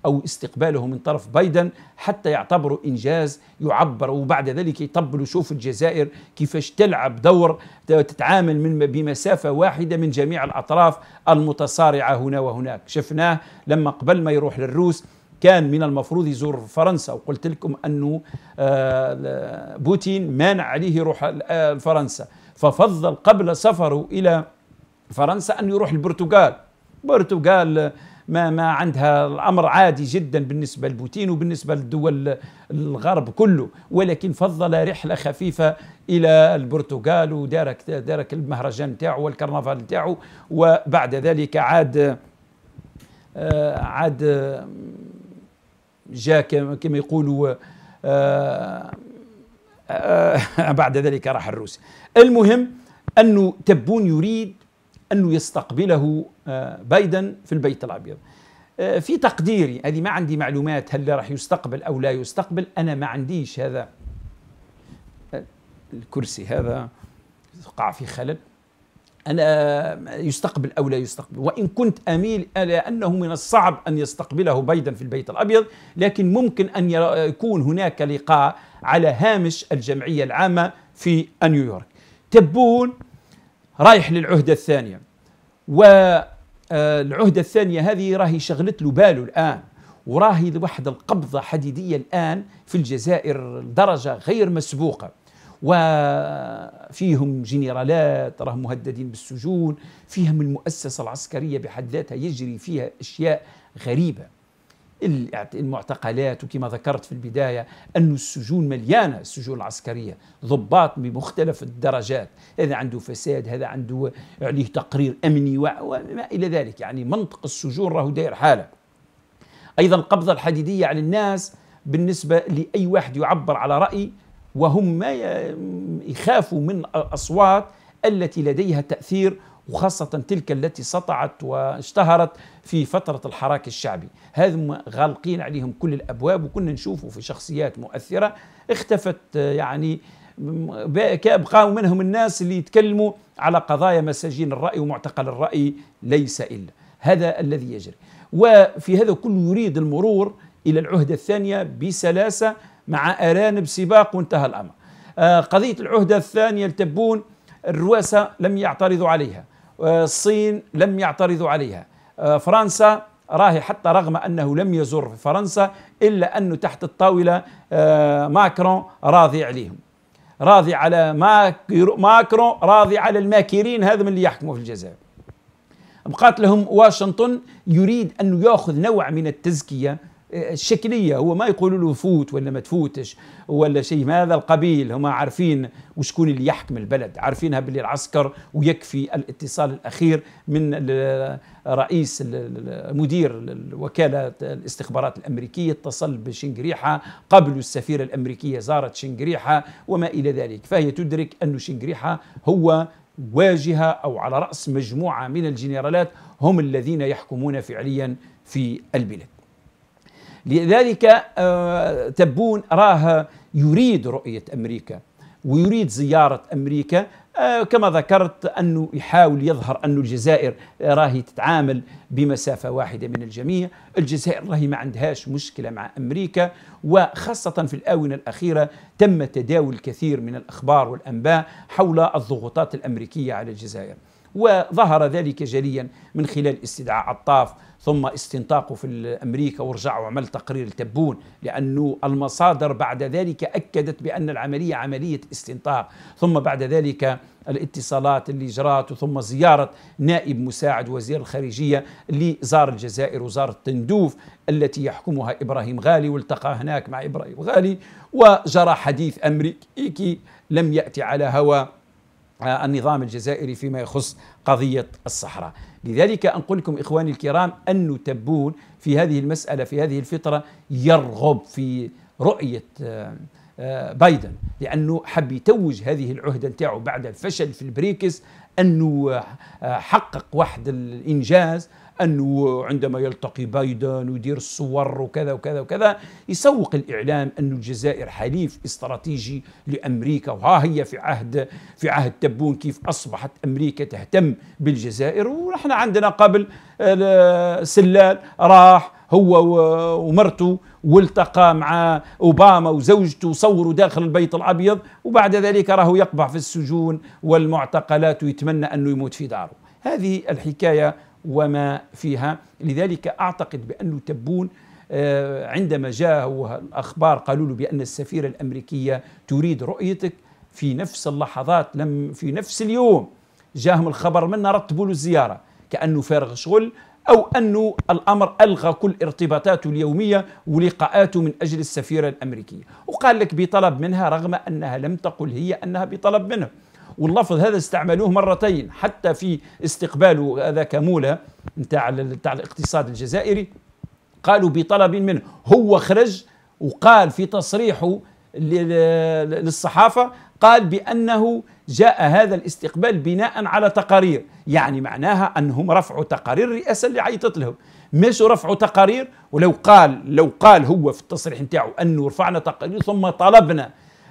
أو استقباله من طرف بايدن حتى يعتبروا إنجاز يعبر وبعد ذلك يطبلوا شوفوا الجزائر كيفاش تلعب دور تتعامل من بمسافة واحدة من جميع الأطراف المتصارعة هنا وهناك شفناه لما قبل ما يروح للروس كان من المفروض يزور فرنسا وقلت لكم أنه آه، بوتين مانع عليه يروح آه، فرنسا ففضل قبل سفره إلى فرنسا أن يروح البرتغال برتغال ما ما عندها الامر عادي جدا بالنسبه لبوتين وبالنسبه للدول الغرب كله ولكن فضل رحله خفيفه الى البرتغال ودارك دارك المهرجان نتاعو والكرنفال نتاعو وبعد ذلك عاد آه، عاد جاء كما يقولوا آه، آه، بعد ذلك راح الروس المهم انه تبون يريد أنه يستقبله آه، بايدن في البيت الأبيض آه، في تقديري هذه ما عندي معلومات هل راح يستقبل أو لا يستقبل أنا ما عنديش هذا آه، الكرسي هذا وقع في خلل أنا يستقبل أو لا يستقبل وإن كنت أميل إلى أنه من الصعب أن يستقبله بايدن في البيت الأبيض لكن ممكن أن يكون هناك لقاء على هامش الجمعية العامة في نيويورك تبون رايح للعهدة الثانية والعهدة الثانية هذه راهي شغلت له باله الآن وراهي واحد القبضة حديدية الآن في الجزائر لدرجة غير مسبوقة وفيهم جنرالات راهم مهددين بالسجون فيهم المؤسسة العسكرية بحد ذاتها يجري فيها أشياء غريبة المعتقلات وكما ذكرت في البداية أن السجون مليانة السجون العسكرية ضباط بمختلف الدرجات هذا عنده فساد هذا عنده عليه تقرير أمني وما إلى ذلك يعني منطق السجون راهو داير حالة أيضا القبضة الحديدية على الناس بالنسبة لأي واحد يعبر على رأي وهم ما يخافوا من الأصوات التي لديها تأثير وخاصة تلك التي سطعت واشتهرت في فترة الحراك الشعبي هذم غالقين عليهم كل الأبواب وكنا نشوفوا في شخصيات مؤثرة اختفت يعني بقاوا منهم الناس اللي يتكلموا على قضايا مساجين الرأي ومعتقل الرأي ليس إلا هذا الذي يجري وفي هذا كله يريد المرور إلى العهدة الثانية بسلاسة مع أرانب سباق وانتهى الأمر آه، قضية العهدة الثانية التبون الرواسة لم يعترضوا عليها الصين لم يعترضوا عليها آه، فرنسا راهي حتى رغم أنه لم يزور في فرنسا إلا أنه تحت الطاولة آه، ماكرون راضي عليهم راضي على ماكرون راضي على الماكرين هذا من اللي يحكموا في الجزائر مقاتلهم واشنطن يريد أن يأخذ نوع من التزكية الشكليه هو ما يقولوا له فوت ولا ما تفوتش ولا شيء من هذا القبيل هم عارفين وشكون اللي يحكم البلد عارفينها باللي العسكر ويكفي الاتصال الاخير من رئيس مدير وكاله الاستخبارات الامريكيه اتصل بشنقريحه قبل السفيره الامريكيه زارت شنقريحه وما الى ذلك فهي تدرك ان شنقريحه هو واجهه او على راس مجموعه من الجنرالات هم الذين يحكمون فعليا في البلاد لذلك آه، تبون راه يريد رؤية أمريكا ويريد زيارة أمريكا آه، كما ذكرت أنه يحاول يظهر أن الجزائر راهي تتعامل بمسافة واحدة من الجميع الجزائر راهي ما عندهاش مشكلة مع أمريكا وخاصة في الآونة الأخيرة تم تداول الكثير من الأخبار والأنباء حول الضغوطات الأمريكية على الجزائر وظهر ذلك جليا من خلال استدعاء عطاف ثم استنطاقه في أمريكا ورجعوا وعمل تقرير التبون لأنه المصادر بعد ذلك أكدت بأن العملية عملية استنطاق ثم بعد ذلك الاتصالات اللي جرات ثم زيارة نائب مساعد وزير الخارجية اللي زار الجزائر وزار التندوف التي يحكمها إبراهيم غالي والتقى هناك مع إبراهيم غالي وجرى حديث أمريكي لم يأتي على هوى آه، النظام الجزائري فيما يخص قضية الصحراء لذلك أنقل لكم إخواني الكرام أن تبون في هذه المسألة في هذه الفترة يرغب في رؤية آه، بايدن لأنه حب يتوج هذه العهدة نتاعه بعد الفشل في البريكس أنه آه، حقق واحد الإنجاز أنه عندما يلتقي بايدن ويدير الصور وكذا وكذا وكذا يسوق الإعلام أن الجزائر حليف استراتيجي لأمريكا وها هي في عهد في عهد تبون كيف أصبحت أمريكا تهتم بالجزائر ونحن عندنا قبل آه، سلال راح هو ومرته والتقى مع اوباما وزوجته وصوروا داخل البيت الابيض وبعد ذلك راهو يقبع في السجون والمعتقلات ويتمنى انه يموت في داره هذه الحكايه وما فيها لذلك أعتقد بأن تبون آه، عندما جاءه الأخبار قالوا له بأن السفيرة الأمريكية تريد رؤيتك في نفس اللحظات لم في نفس اليوم جاهم الخبر منا رتبوا له الزيارة كأنه فارغ شغل أو أنه الأمر ألغى كل ارتباطاته اليومية ولقاءاته من أجل السفيرة الأمريكية وقال لك بطلب منها رغم أنها لم تقل هي أنها بطلب منه واللفظ هذا استعملوه مرتين حتى في استقباله هذا كمولة نتاع نتاع الاقتصاد الجزائري قالوا بطلب منه هو خرج وقال في تصريحه للصحافة قال بأنه جاء هذا الاستقبال بناء على تقارير يعني معناها أنهم رفعوا تقارير رئاسة اللي عيطت لهم مش رفعوا تقارير ولو قال لو قال هو في التصريح نتاعو أنه رفعنا تقارير ثم طلبنا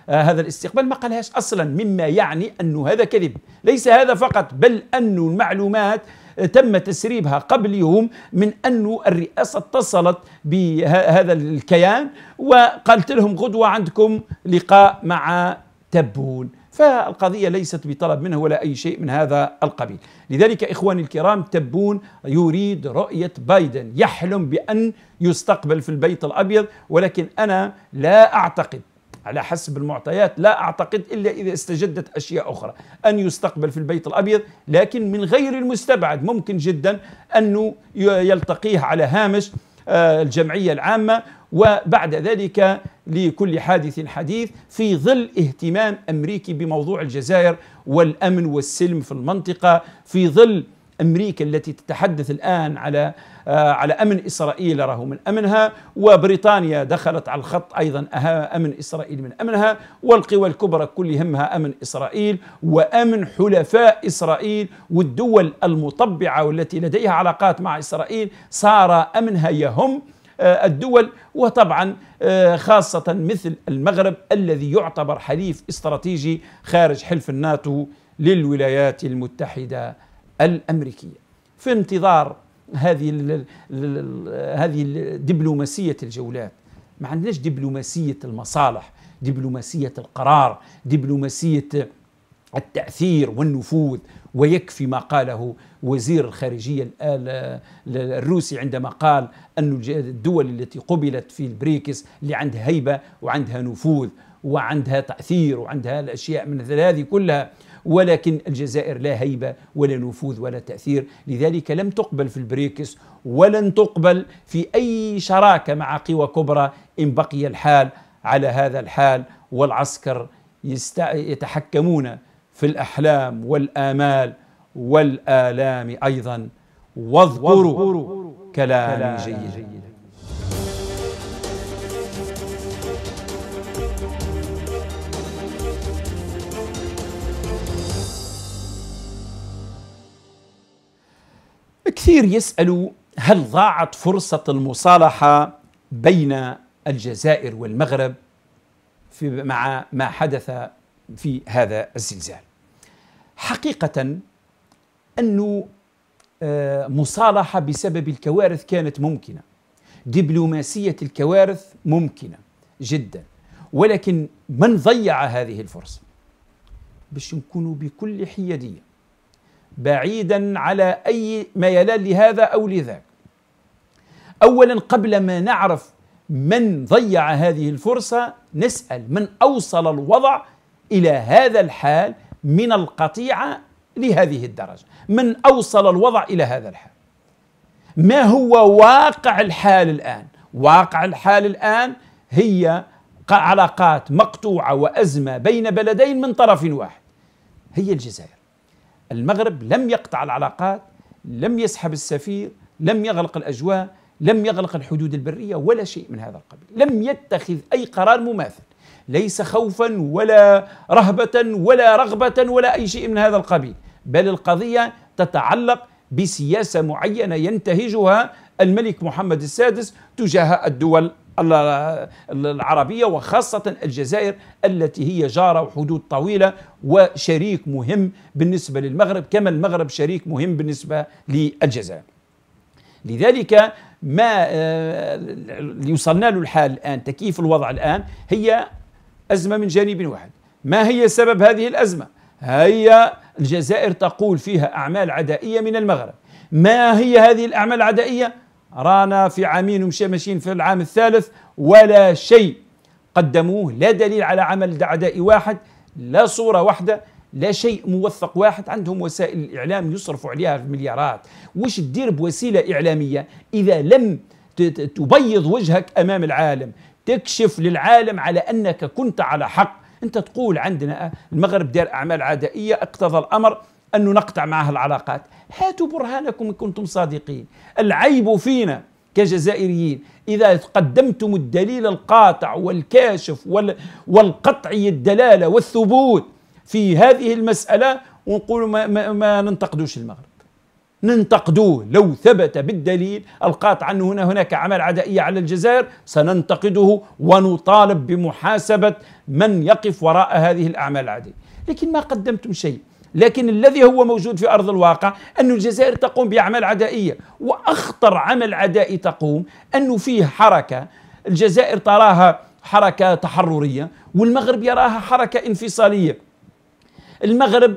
آه، هذا الاستقبال ما قالهاش أصلا مما يعني أنه هذا كذب ليس هذا فقط بل انه المعلومات آه، تم تسريبها قبل يوم من أن الرئاسة اتصلت بهذا الكيان وقالت لهم غدوة عندكم لقاء مع تبون فالقضية ليست بطلب منه ولا أي شيء من هذا القبيل لذلك إخواني الكرام تبون يريد رؤية بايدن يحلم بأن يستقبل في البيت الأبيض ولكن أنا لا أعتقد على حسب المعطيات لا أعتقد إلا إذا استجدت أشياء أخرى أن يستقبل في البيت الأبيض لكن من غير المستبعد ممكن جدا أنه يلتقيه على هامش آه، الجمعية العامة وبعد ذلك لكل حادث حديث في ظل اهتمام أمريكي بموضوع الجزائر والأمن والسلم في المنطقة في ظل امريكا التي تتحدث الان على آه، على امن اسرائيل راه من امنها وبريطانيا دخلت على الخط ايضا امن اسرائيل من امنها والقوى الكبرى كل همها امن اسرائيل وامن حلفاء اسرائيل والدول المطبعه والتي لديها علاقات مع اسرائيل صار امنها يهم آه، الدول وطبعا آه، خاصة مثل المغرب الذي يعتبر حليف استراتيجي خارج حلف الناتو للولايات المتحدة الامريكيه في انتظار هذه هذه دبلوماسيه الجولات ما عندناش دبلوماسيه المصالح دبلوماسيه القرار دبلوماسيه التأثير والنفوذ ويكفي ما قاله وزير الخارجية الروسي عندما قال أن الدول التي قبلت في البريكس اللي عندها هيبة وعندها نفوذ وعندها تأثير وعندها الأشياء من هذه كلها ولكن الجزائر لا هيبة ولا نفوذ ولا تأثير لذلك لم تقبل في البريكس ولن تقبل في أي شراكة مع قوى كبرى إن بقي الحال على هذا الحال والعسكر يتحكمون في الأحلام والآمال والآلام أيضا واذكروا كلامي جيدا كثير يسألوا هل ضاعت فرصة المصالحة بين الجزائر والمغرب في مع ما حدث في هذا الزلزال حقيقة أنه آه، مصالحة بسبب الكوارث كانت ممكنة دبلوماسية الكوارث ممكنة جدا ولكن من ضيع هذه الفرصة باش نكونوا بكل حيادية بعيدا على أي ما يلال لهذا أو لذاك أولا قبل ما نعرف من ضيع هذه الفرصة نسأل من أوصل الوضع إلى هذا الحال من القطيعة لهذه الدرجة من أوصل الوضع إلى هذا الحال ما هو واقع الحال الآن واقع الحال الآن هي علاقات مقطوعة وأزمة بين بلدين من طرف واحد هي الجزائر المغرب لم يقطع العلاقات لم يسحب السفير لم يغلق الأجواء لم يغلق الحدود البرية ولا شيء من هذا القبيل لم يتخذ أي قرار مماثل ليس خوفا ولا رهبة ولا رغبة ولا أي شيء من هذا القبيل بل القضية تتعلق بسياسة معينة ينتهجها الملك محمد السادس تجاه الدول العربية وخاصة الجزائر التي هي جارة وحدود طويلة وشريك مهم بالنسبة للمغرب كما المغرب شريك مهم بالنسبة للجزائر لذلك ما اللي آه، وصلنا له الحال الآن تكييف الوضع الآن هي أزمة من جانب واحد ما هي سبب هذه الأزمة؟ هي الجزائر تقول فيها أعمال عدائية من المغرب ما هي هذه الأعمال العدائية؟ رانا في عامين ماشيين في العام الثالث ولا شيء قدموه لا دليل على عمل أعداء واحد لا صورة واحدة لا شيء موثق واحد عندهم وسائل الإعلام يصرفوا عليها مليارات وش تدير بوسيلة إعلامية إذا لم تبيض وجهك أمام العالم تكشف للعالم على أنك كنت على حق أنت تقول عندنا المغرب دار أعمال عدائية اقتضى الأمر أن نقطع معها العلاقات هاتوا برهانكم إن كنتم صادقين العيب فينا كجزائريين إذا قدمتم الدليل القاطع والكاشف وال والقطعي الدلالة والثبوت في هذه المسألة ونقول ما, ما, ما ننتقدوش المغرب ننتقدوه لو ثبت بالدليل القاطع أن هنا هناك عمل عدائية على الجزائر سننتقده ونطالب بمحاسبة من يقف وراء هذه الأعمال العدائية لكن ما قدمتم شيء لكن الذي هو موجود في أرض الواقع أن الجزائر تقوم بأعمال عدائية وأخطر عمل عدائي تقوم أنه فيه حركة الجزائر تراها حركة تحررية والمغرب يراها حركة انفصالية المغرب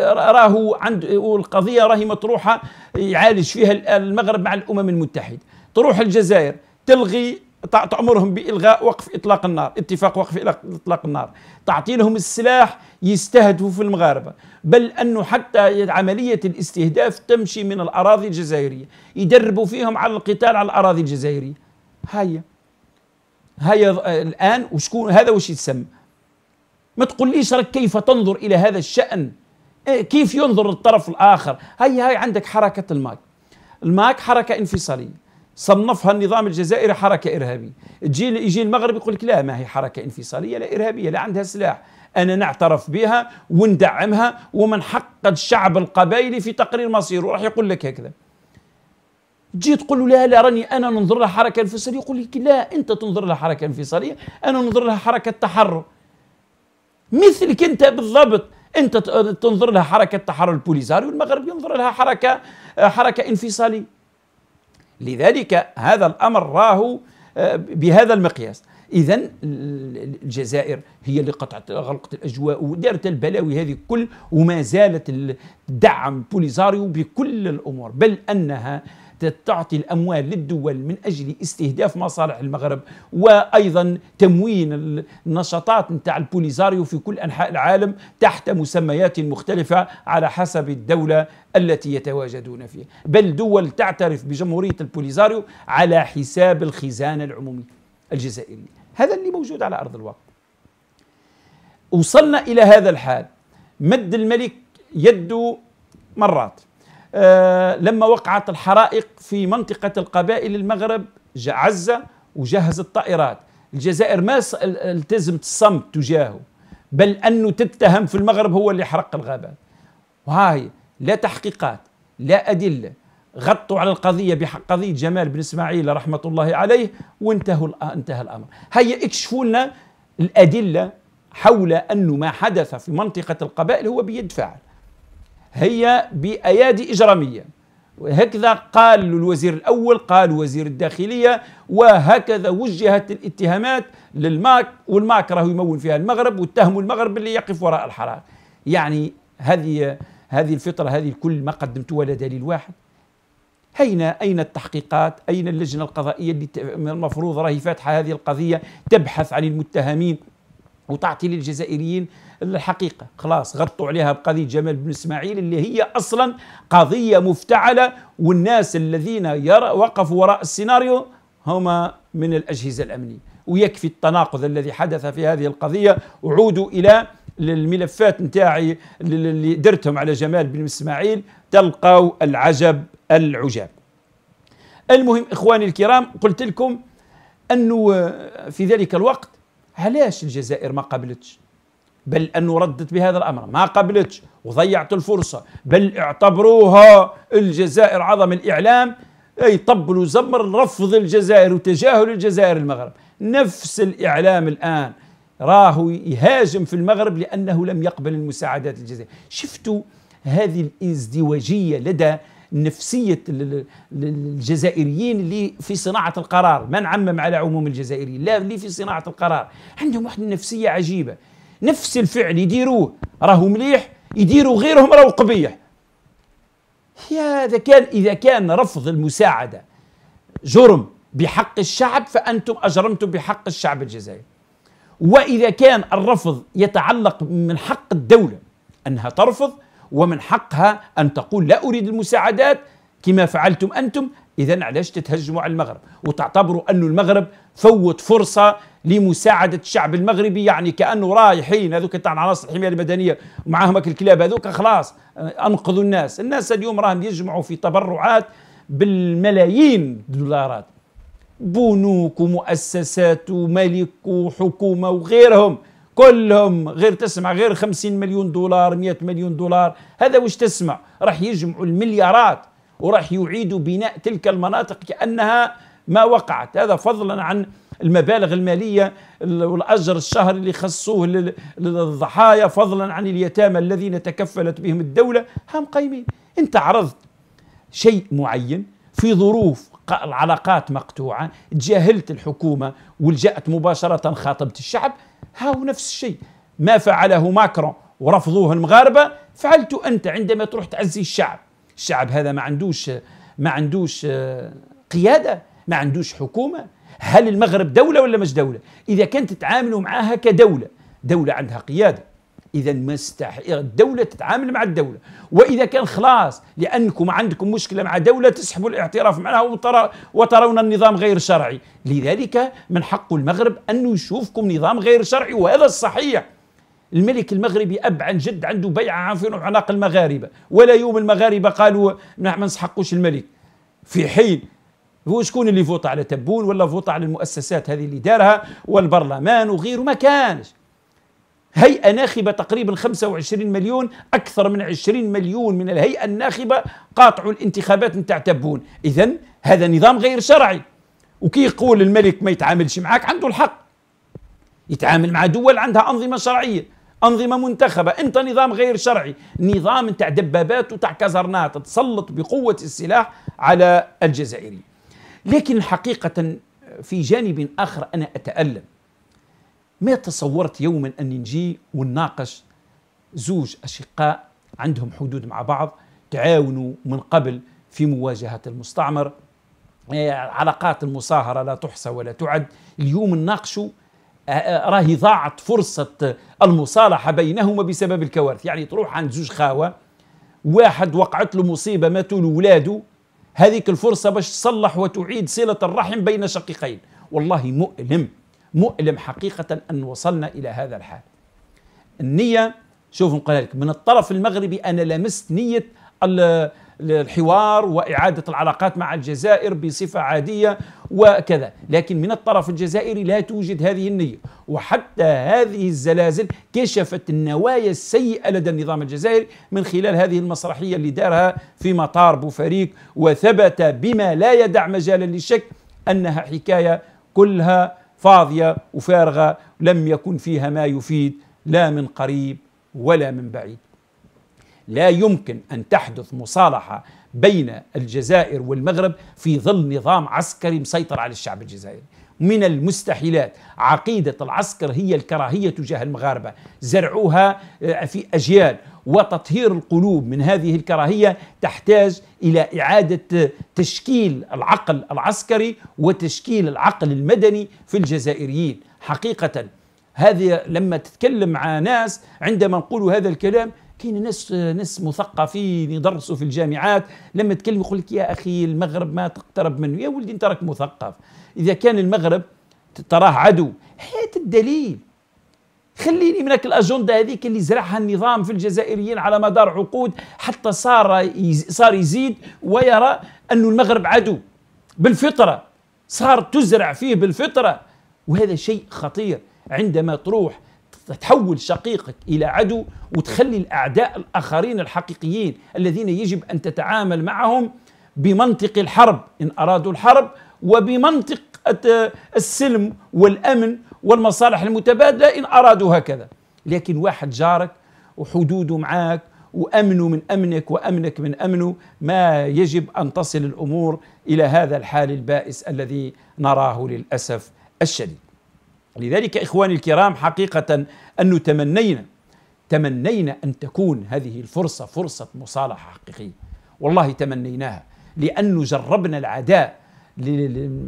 راه عند والقضية راهي مطروحة يعالج فيها المغرب مع الأمم المتحدة تروح الجزائر تلغي تأمرهم بإلغاء وقف إطلاق النار اتفاق وقف إطلاق النار تعطي لهم السلاح يستهدفوا في المغاربة بل أنه حتى عملية الاستهداف تمشي من الأراضي الجزائرية يدربوا فيهم على القتال على الأراضي الجزائرية هيا هيا آه، الآن وشكون هذا وش يتسمى ما تقوليش راك كيف تنظر إلى هذا الشأن آه، كيف ينظر الطرف الآخر هيا هاي عندك حركة الماك الماك حركة انفصالية صنفها النظام الجزائري حركة إرهابية تجي يجي المغرب يقول لك لا ما هي حركة انفصالية لا إرهابية لا عندها سلاح أنا نعترف بها وندعمها ومن حق الشعب القبائلي في تقرير مصيره راح يقول لك هكذا تجي تقول له لا لا راني انا ننظر لها حركه انفصاليه يقول لك لا انت تنظر لها حركه انفصاليه انا ننظر لها حركه تحرر مثلك انت بالضبط انت تنظر لها حركه تحرر البوليزاري والمغرب ينظر لها حركه حركه انفصاليه لذلك هذا الأمر راه آه، بهذا المقياس إذا الجزائر هي اللي قطعت غلقت الأجواء ودارت البلاوي هذه كل وما زالت تدعم بوليزاريو بكل الأمور بل أنها تعطي الأموال للدول من أجل استهداف مصالح المغرب وأيضا تموين النشاطات نتاع البوليزاريو في كل أنحاء العالم تحت مسميات مختلفة على حسب الدولة التي يتواجدون فيها بل دول تعترف بجمهورية البوليزاريو على حساب الخزانة العمومية الجزائرية هذا اللي موجود على أرض الواقع وصلنا إلى هذا الحال مد الملك يده مرات آه، لما وقعت الحرائق في منطقة القبائل المغرب عزة وجهز الطائرات الجزائر ما التزمت الصمت تجاهه بل أنه تتهم في المغرب هو اللي حرق الغابات وهاي لا تحقيقات لا أدلة غطوا على القضية بقضية جمال بن إسماعيل رحمة الله عليه وانتهوا انتهى الأمر هيا اكشفوا لنا الأدلة حول أنه ما حدث في منطقة القبائل هو بيد فاعل هي بأيادي إجرامية وهكذا قال الوزير الأول قال وزير الداخلية وهكذا وجهت الاتهامات للماك والماك راهو يمول فيها المغرب واتهموا المغرب اللي يقف وراء الحرارة يعني هذه هذه الفطرة هذه الكل ما قدمتوا ولا دليل واحد أين أين التحقيقات؟ أين اللجنة القضائية اللي المفروض راهي فاتحة هذه القضية تبحث عن المتهمين وتعطي للجزائريين الحقيقة خلاص غطوا عليها بقضية جمال بن إسماعيل اللي هي أصلا قضية مفتعلة والناس الذين وقفوا وراء السيناريو هما من الأجهزة الأمنية ويكفي التناقض الذي حدث في هذه القضية وعودوا إلى الملفات نتاعي اللي درتهم على جمال بن إسماعيل تلقوا العجب العجاب المهم إخواني الكرام قلت لكم أنه في ذلك الوقت علاش الجزائر ما قبلتش بل أنه ردت بهذا الأمر ما قبلتش وضيعت الفرصة بل اعتبروها الجزائر عظم الإعلام أي طبل وزمر رفض الجزائر وتجاهل الجزائر المغرب نفس الإعلام الآن راه يهاجم في المغرب لأنه لم يقبل المساعدات الجزائرية شفتوا هذه الازدواجية لدى نفسية الجزائريين اللي في صناعة القرار ما نعمم على عموم الجزائريين لا اللي في صناعة القرار عندهم واحد النفسية عجيبة نفس الفعل يديروه راهو مليح يديروا غيرهم راهو قبيح هذا كان إذا كان رفض المساعدة جرم بحق الشعب فأنتم أجرمتم بحق الشعب الجزائري وإذا كان الرفض يتعلق من حق الدولة أنها ترفض ومن حقها أن تقول لا أريد المساعدات كما فعلتم أنتم اذا علاش تتهجموا على المغرب وتعتبروا انه المغرب فوت فرصه لمساعده الشعب المغربي يعني كانه رايحين هذوك تاع العناصر الحمايه المدنيه ومعاهم الكلاب هذوك خلاص انقذوا الناس الناس اليوم راهم يجمعوا في تبرعات بالملايين الدولارات بنوك ومؤسسات وملك وحكومه وغيرهم كلهم غير تسمع غير 50 مليون دولار 100 مليون دولار هذا واش تسمع راح يجمعوا المليارات وراح يعيدوا بناء تلك المناطق كأنها ما وقعت هذا فضلا عن المبالغ المالية والأجر الشهري اللي خصوه للضحايا فضلا عن اليتامى الذين تكفلت بهم الدولة هم قيمين أنت عرضت شيء معين في ظروف العلاقات مقطوعة تجاهلت الحكومة ولجأت مباشرة خاطبت الشعب هاو نفس الشيء ما فعله ماكرون ورفضوه المغاربة فعلته أنت عندما تروح تعزي الشعب الشعب هذا ما عندوش ما عندوش آه، قياده ما عندوش حكومه هل المغرب دوله ولا مش دوله اذا كانت تتعاملوا معها كدوله دوله عندها قياده اذا ما الدوله تتعامل مع الدوله واذا كان خلاص لانكم عندكم مشكله مع دوله تسحبوا الاعتراف معها وترون النظام غير شرعي لذلك من حق المغرب انه يشوفكم نظام غير شرعي وهذا الصحيح الملك المغربي أب عن جد عنده بيعة عن في عناق المغاربة ولا يوم المغاربة قالوا ما نسحقوش الملك في حين هو شكون اللي فوت على تبون ولا فوت على المؤسسات هذه اللي دارها والبرلمان وغيره ما كانش هيئة ناخبة تقريبا 25 مليون أكثر من 20 مليون من الهيئة الناخبة قاطعوا الانتخابات نتاع تبون إذا هذا نظام غير شرعي وكي يقول الملك ما يتعاملش معاك عنده الحق يتعامل مع دول عندها أنظمة شرعية أنظمة منتخبة أنت نظام غير شرعي نظام تاع دبابات وتاع كازرنات تسلط بقوة السلاح على الجزائري لكن حقيقة في جانب آخر أنا أتألم ما تصورت يوما أن نجي ونناقش زوج أشقاء عندهم حدود مع بعض تعاونوا من قبل في مواجهة المستعمر آه، علاقات المصاهرة لا تحصى ولا تعد اليوم نناقشوا أه، أه، راهي ضاعت فرصة المصالحة بينهما بسبب الكوارث يعني تروح عند زوج خاوة واحد وقعت له مصيبة ماتوا له ولاده هذيك الفرصة باش تصلح وتعيد صلة الرحم بين شقيقين والله مؤلم مؤلم حقيقة أن وصلنا إلى هذا الحال النية شوف نقول لك من الطرف المغربي أنا لمست نية الحوار وإعادة العلاقات مع الجزائر بصفة عادية وكذا لكن من الطرف الجزائري لا توجد هذه النية وحتى هذه الزلازل كشفت النوايا السيئة لدى النظام الجزائري من خلال هذه المسرحية اللي دارها في مطار بوفريق وثبت بما لا يدع مجالا للشك أنها حكاية كلها فاضية وفارغة لم يكن فيها ما يفيد لا من قريب ولا من بعيد لا يمكن أن تحدث مصالحة بين الجزائر والمغرب في ظل نظام عسكري مسيطر على الشعب الجزائري من المستحيلات عقيدة العسكر هي الكراهية تجاه المغاربة زرعوها آه، في أجيال وتطهير القلوب من هذه الكراهية تحتاج إلى إعادة آه، تشكيل العقل العسكري وتشكيل العقل المدني في الجزائريين حقيقة هذه لما تتكلم مع ناس عندما نقول هذا الكلام كاين ناس ناس مثقفين يدرسوا في الجامعات لما تكلم يقول لك يا اخي المغرب ما تقترب منه يا ولدي انت راك مثقف اذا كان المغرب تراه عدو حيت الدليل خليني منك الاجنده هذيك اللي زرعها النظام في الجزائريين على مدار عقود حتى صار صار يزيد ويرى انه المغرب عدو بالفطره صار تزرع فيه بالفطره وهذا شيء خطير عندما تروح تحول شقيقك إلى عدو وتخلي الأعداء الآخرين الحقيقيين الذين يجب أن تتعامل معهم بمنطق الحرب إن أرادوا الحرب وبمنطق السلم والأمن والمصالح المتبادلة إن أرادوا هكذا لكن واحد جارك وحدوده معك وأمنه من أمنك وأمنك من أمنه ما يجب أن تصل الأمور إلى هذا الحال البائس الذي نراه للأسف الشديد لذلك إخواني الكرام حقيقة أنه تمنينا تمنينا أن تكون هذه الفرصة فرصة مصالحة حقيقية والله تمنيناها لأنه جربنا العداء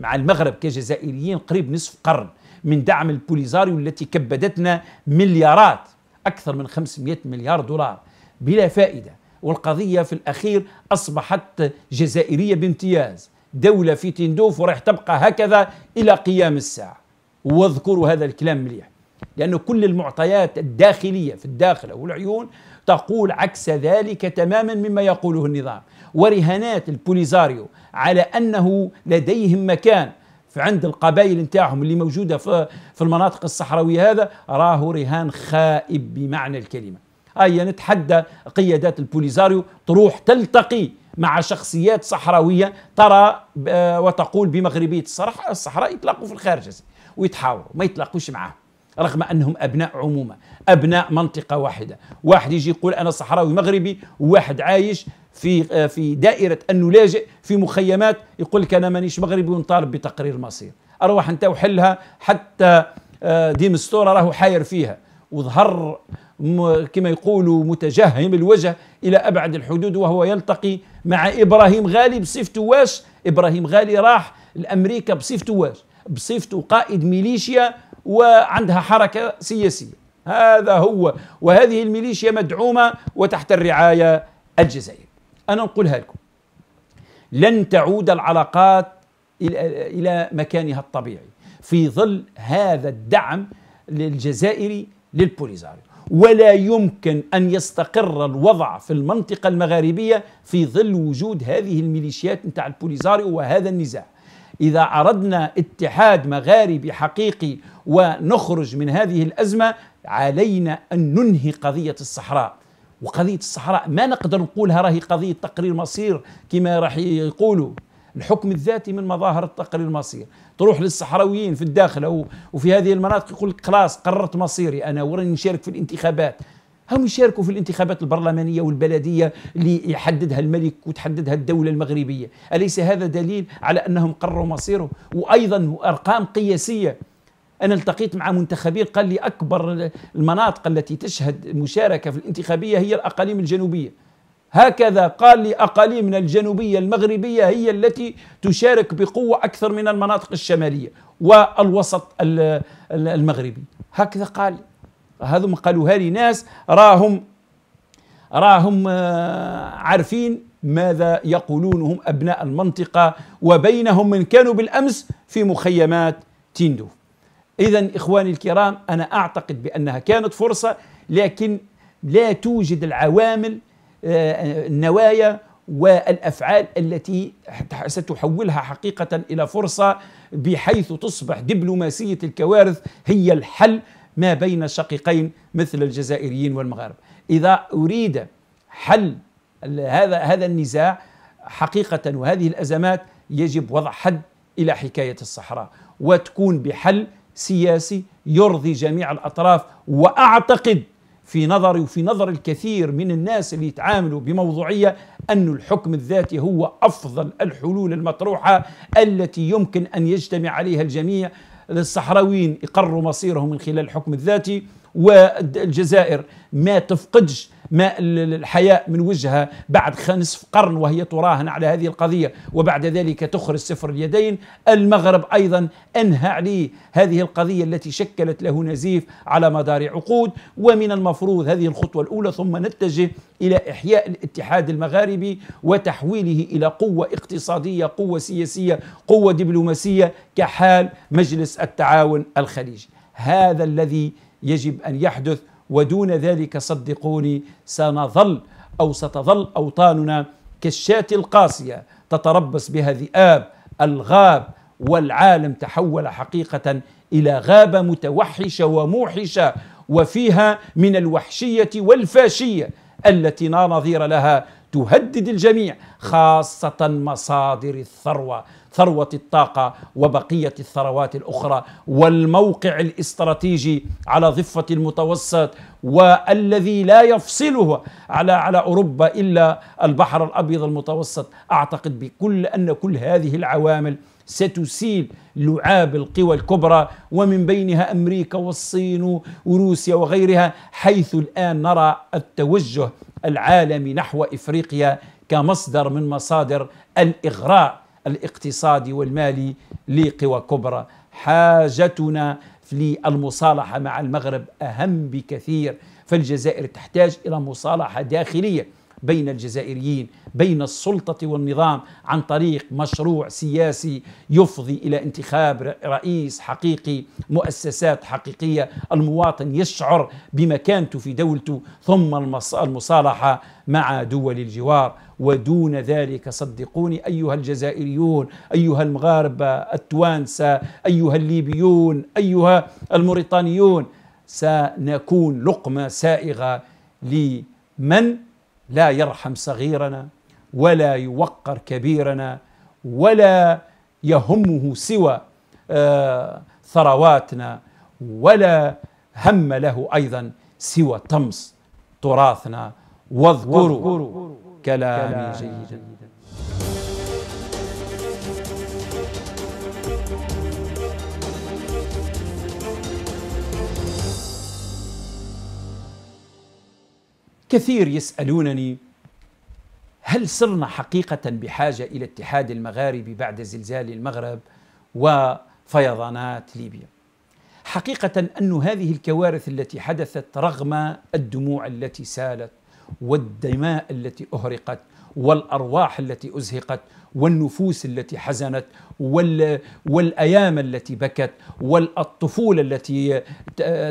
مع المغرب كجزائريين قريب نصف قرن من دعم البوليزاريو والتي كبدتنا مليارات أكثر من 500 مليار دولار بلا فائدة والقضية في الأخير أصبحت جزائرية بامتياز دولة في تندوف ورح تبقى هكذا إلى قيام الساعة واذكروا هذا الكلام مليح لأن كل المعطيات الداخلية في الداخل أو العيون تقول عكس ذلك تماما مما يقوله النظام ورهانات البوليزاريو على أنه لديهم مكان عند القبائل نتاعهم اللي موجودة في, المناطق الصحراوية هذا راهو رهان خائب بمعنى الكلمة أي نتحدى قيادات البوليزاريو تروح تلتقي مع شخصيات صحراوية ترى آه، وتقول بمغربية الصحراء الصحراء يطلقوا في الخارج ويتحاوروا ما يتلاقوش معاه رغم انهم ابناء عمومه ابناء منطقه واحده واحد يجي يقول انا صحراوي مغربي وواحد عايش في آه، في دائره انه لاجئ في مخيمات يقول لك انا مانيش مغربي ونطالب بتقرير مصير اروح انت وحلها حتى آه، دي راهو حاير فيها وظهر كما يقولوا متجهم الوجه الى ابعد الحدود وهو يلتقي مع ابراهيم غالي بصفته واش ابراهيم غالي راح لامريكا بصفته واش بصفته قائد ميليشيا وعندها حركة سياسية هذا هو وهذه الميليشيا مدعومة وتحت الرعاية الجزائر أنا نقولها لكم لن تعود العلاقات إلى مكانها الطبيعي في ظل هذا الدعم للجزائري للبوليزاريو ولا يمكن أن يستقر الوضع في المنطقة المغاربية في ظل وجود هذه الميليشيات نتاع البوليزاريو وهذا النزاع إذا أردنا اتحاد مغاربي حقيقي ونخرج من هذه الأزمة علينا أن ننهي قضية الصحراء وقضية الصحراء ما نقدر نقولها راهي قضية تقرير مصير كما راح يقولوا الحكم الذاتي من مظاهر التقرير المصير تروح للصحراويين في الداخل أو وفي هذه المناطق يقول لك خلاص قررت مصيري أنا وراني نشارك في الانتخابات هم يشاركوا في الانتخابات البرلمانية والبلدية اللي يحددها الملك وتحددها الدولة المغربية أليس هذا دليل على أنهم قرروا مصيره وأيضا أرقام قياسية أنا التقيت مع منتخبين قال لي أكبر المناطق التي تشهد مشاركة في الانتخابية هي الأقاليم الجنوبية هكذا قال لي أقاليمنا الجنوبية المغربية هي التي تشارك بقوة أكثر من المناطق الشمالية والوسط المغربي هكذا قال لي هذوما قالوها لي ناس راهم راهم آه، عارفين ماذا يقولون هم أبناء المنطقة وبينهم من كانوا بالأمس في مخيمات تيندو إذا إخواني الكرام أنا أعتقد بأنها كانت فرصة لكن لا توجد العوامل آه، النوايا والافعال التي ستحولها حقيقه الى فرصه بحيث تصبح دبلوماسيه الكوارث هي الحل ما بين شقيقين مثل الجزائريين والمغاربه اذا اريد حل هذا هذا النزاع حقيقه وهذه الازمات يجب وضع حد الى حكايه الصحراء وتكون بحل سياسي يرضي جميع الاطراف واعتقد في نظري وفي نظر الكثير من الناس اللي يتعاملوا بموضوعيه ان الحكم الذاتي هو افضل الحلول المطروحه التي يمكن ان يجتمع عليها الجميع للصحراويين يقرروا مصيرهم من خلال الحكم الذاتي والجزائر ما تفقدش ما الحياء من وجهها بعد نصف قرن وهي تراهن على هذه القضية وبعد ذلك تخرج صفر اليدين المغرب أيضا أنهى عليه هذه القضية التي شكلت له نزيف على مدار عقود ومن المفروض هذه الخطوة الأولى ثم نتجه إلى إحياء الاتحاد المغاربي وتحويله إلى قوة اقتصادية قوة سياسية قوة دبلوماسية كحال مجلس التعاون الخليجي هذا الذي يجب ان يحدث ودون ذلك صدقوني سنظل او ستظل اوطاننا كالشاة القاسيه تتربص بها ذئاب الغاب والعالم تحول حقيقه الى غابه متوحشه وموحشه وفيها من الوحشيه والفاشيه التي لا نظير لها تهدد الجميع خاصه مصادر الثروه ثروة الطاقة وبقية الثروات الأخرى والموقع الاستراتيجي على ضفة المتوسط والذي لا يفصله على على أوروبا إلا البحر الأبيض المتوسط أعتقد بكل أن كل هذه العوامل ستسيل لعاب القوى الكبرى ومن بينها امريكا والصين وروسيا وغيرها حيث الان نرى التوجه العالمي نحو افريقيا كمصدر من مصادر الاغراء الاقتصادي والمالي لقوى كبرى حاجتنا للمصالحة مع المغرب أهم بكثير فالجزائر تحتاج إلى مصالحة داخلية بين الجزائريين بين السلطة والنظام عن طريق مشروع سياسي يفضي إلى انتخاب رئيس حقيقي مؤسسات حقيقية المواطن يشعر بمكانته في دولته ثم المصالحة مع دول الجوار ودون ذلك صدقوني أيها الجزائريون أيها المغاربة التوانسة أيها الليبيون أيها الموريتانيون سنكون لقمة سائغة لمن لا يرحم صغيرنا ولا يوقر كبيرنا ولا يهمه سوى آه، ثرواتنا ولا هم له أيضا سوى طمس تراثنا واذكروا, واذكروا كلامي جيدا كثير يسألونني هل صرنا حقيقة بحاجة إلى اتحاد المغاربي بعد زلزال المغرب وفيضانات ليبيا حقيقة أن هذه الكوارث التي حدثت رغم الدموع التي سالت والدماء التي اهرقت والارواح التي ازهقت والنفوس التي حزنت وال والايام التي بكت والطفوله التي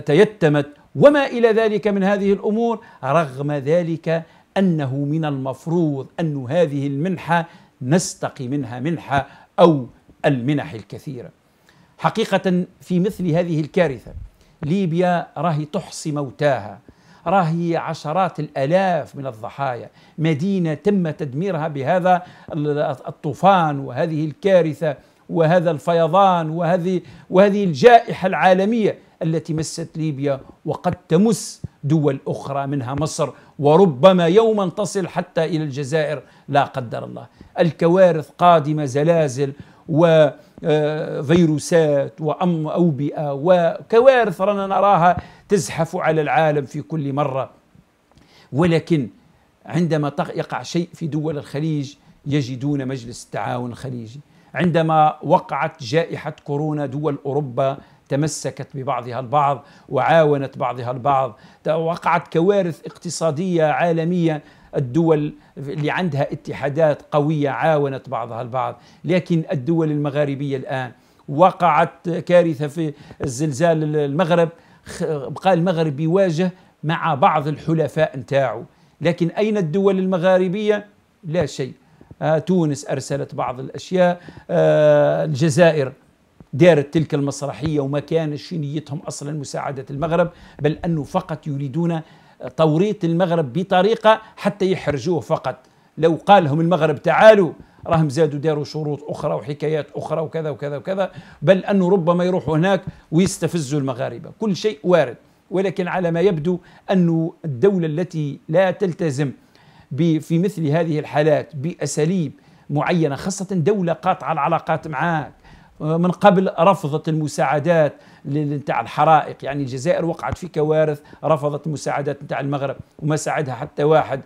تيتمت وما الى ذلك من هذه الامور رغم ذلك انه من المفروض ان هذه المنحه نستقي منها منحه او المنح الكثيره. حقيقه في مثل هذه الكارثه ليبيا راهي تحصي موتاها راهي عشرات الآلاف من الضحايا مدينة تم تدميرها بهذا الطوفان وهذه الكارثة وهذا الفيضان وهذه وهذه الجائحة العالمية التي مست ليبيا وقد تمس دول أخرى منها مصر وربما يوما تصل حتى إلى الجزائر لا قدر الله الكوارث قادمة زلازل و آه، فيروسات وأم أوبئة وكوارث رانا نراها تزحف على العالم في كل مرة ولكن عندما يقع شيء في دول الخليج يجدون مجلس التعاون الخليجي عندما وقعت جائحة كورونا دول أوروبا تمسكت ببعضها البعض وعاونت بعضها البعض وقعت كوارث اقتصادية عالمية الدول اللي عندها اتحادات قوية عاونت بعضها البعض لكن الدول المغاربية الآن وقعت كارثة في الزلزال المغرب بقى المغرب يواجه مع بعض الحلفاء نتاعو لكن أين الدول المغاربية لا شيء آه تونس أرسلت بعض الأشياء آه الجزائر دارت تلك المسرحية وما كانش نيتهم أصلا مساعدة المغرب بل أنه فقط يريدون توريط المغرب بطريقه حتى يحرجوه فقط لو قال لهم المغرب تعالوا راهم زادوا داروا شروط اخرى وحكايات اخرى وكذا وكذا وكذا بل انه ربما يروحوا هناك ويستفزوا المغاربه كل شيء وارد ولكن على ما يبدو أن الدولة التي لا تلتزم في مثل هذه الحالات بأساليب معينة خاصة دولة قاطعة العلاقات معك من قبل رفضت المساعدات نتاع الحرائق يعني الجزائر وقعت في كوارث رفضت المساعدات نتاع المغرب وما ساعدها حتى واحد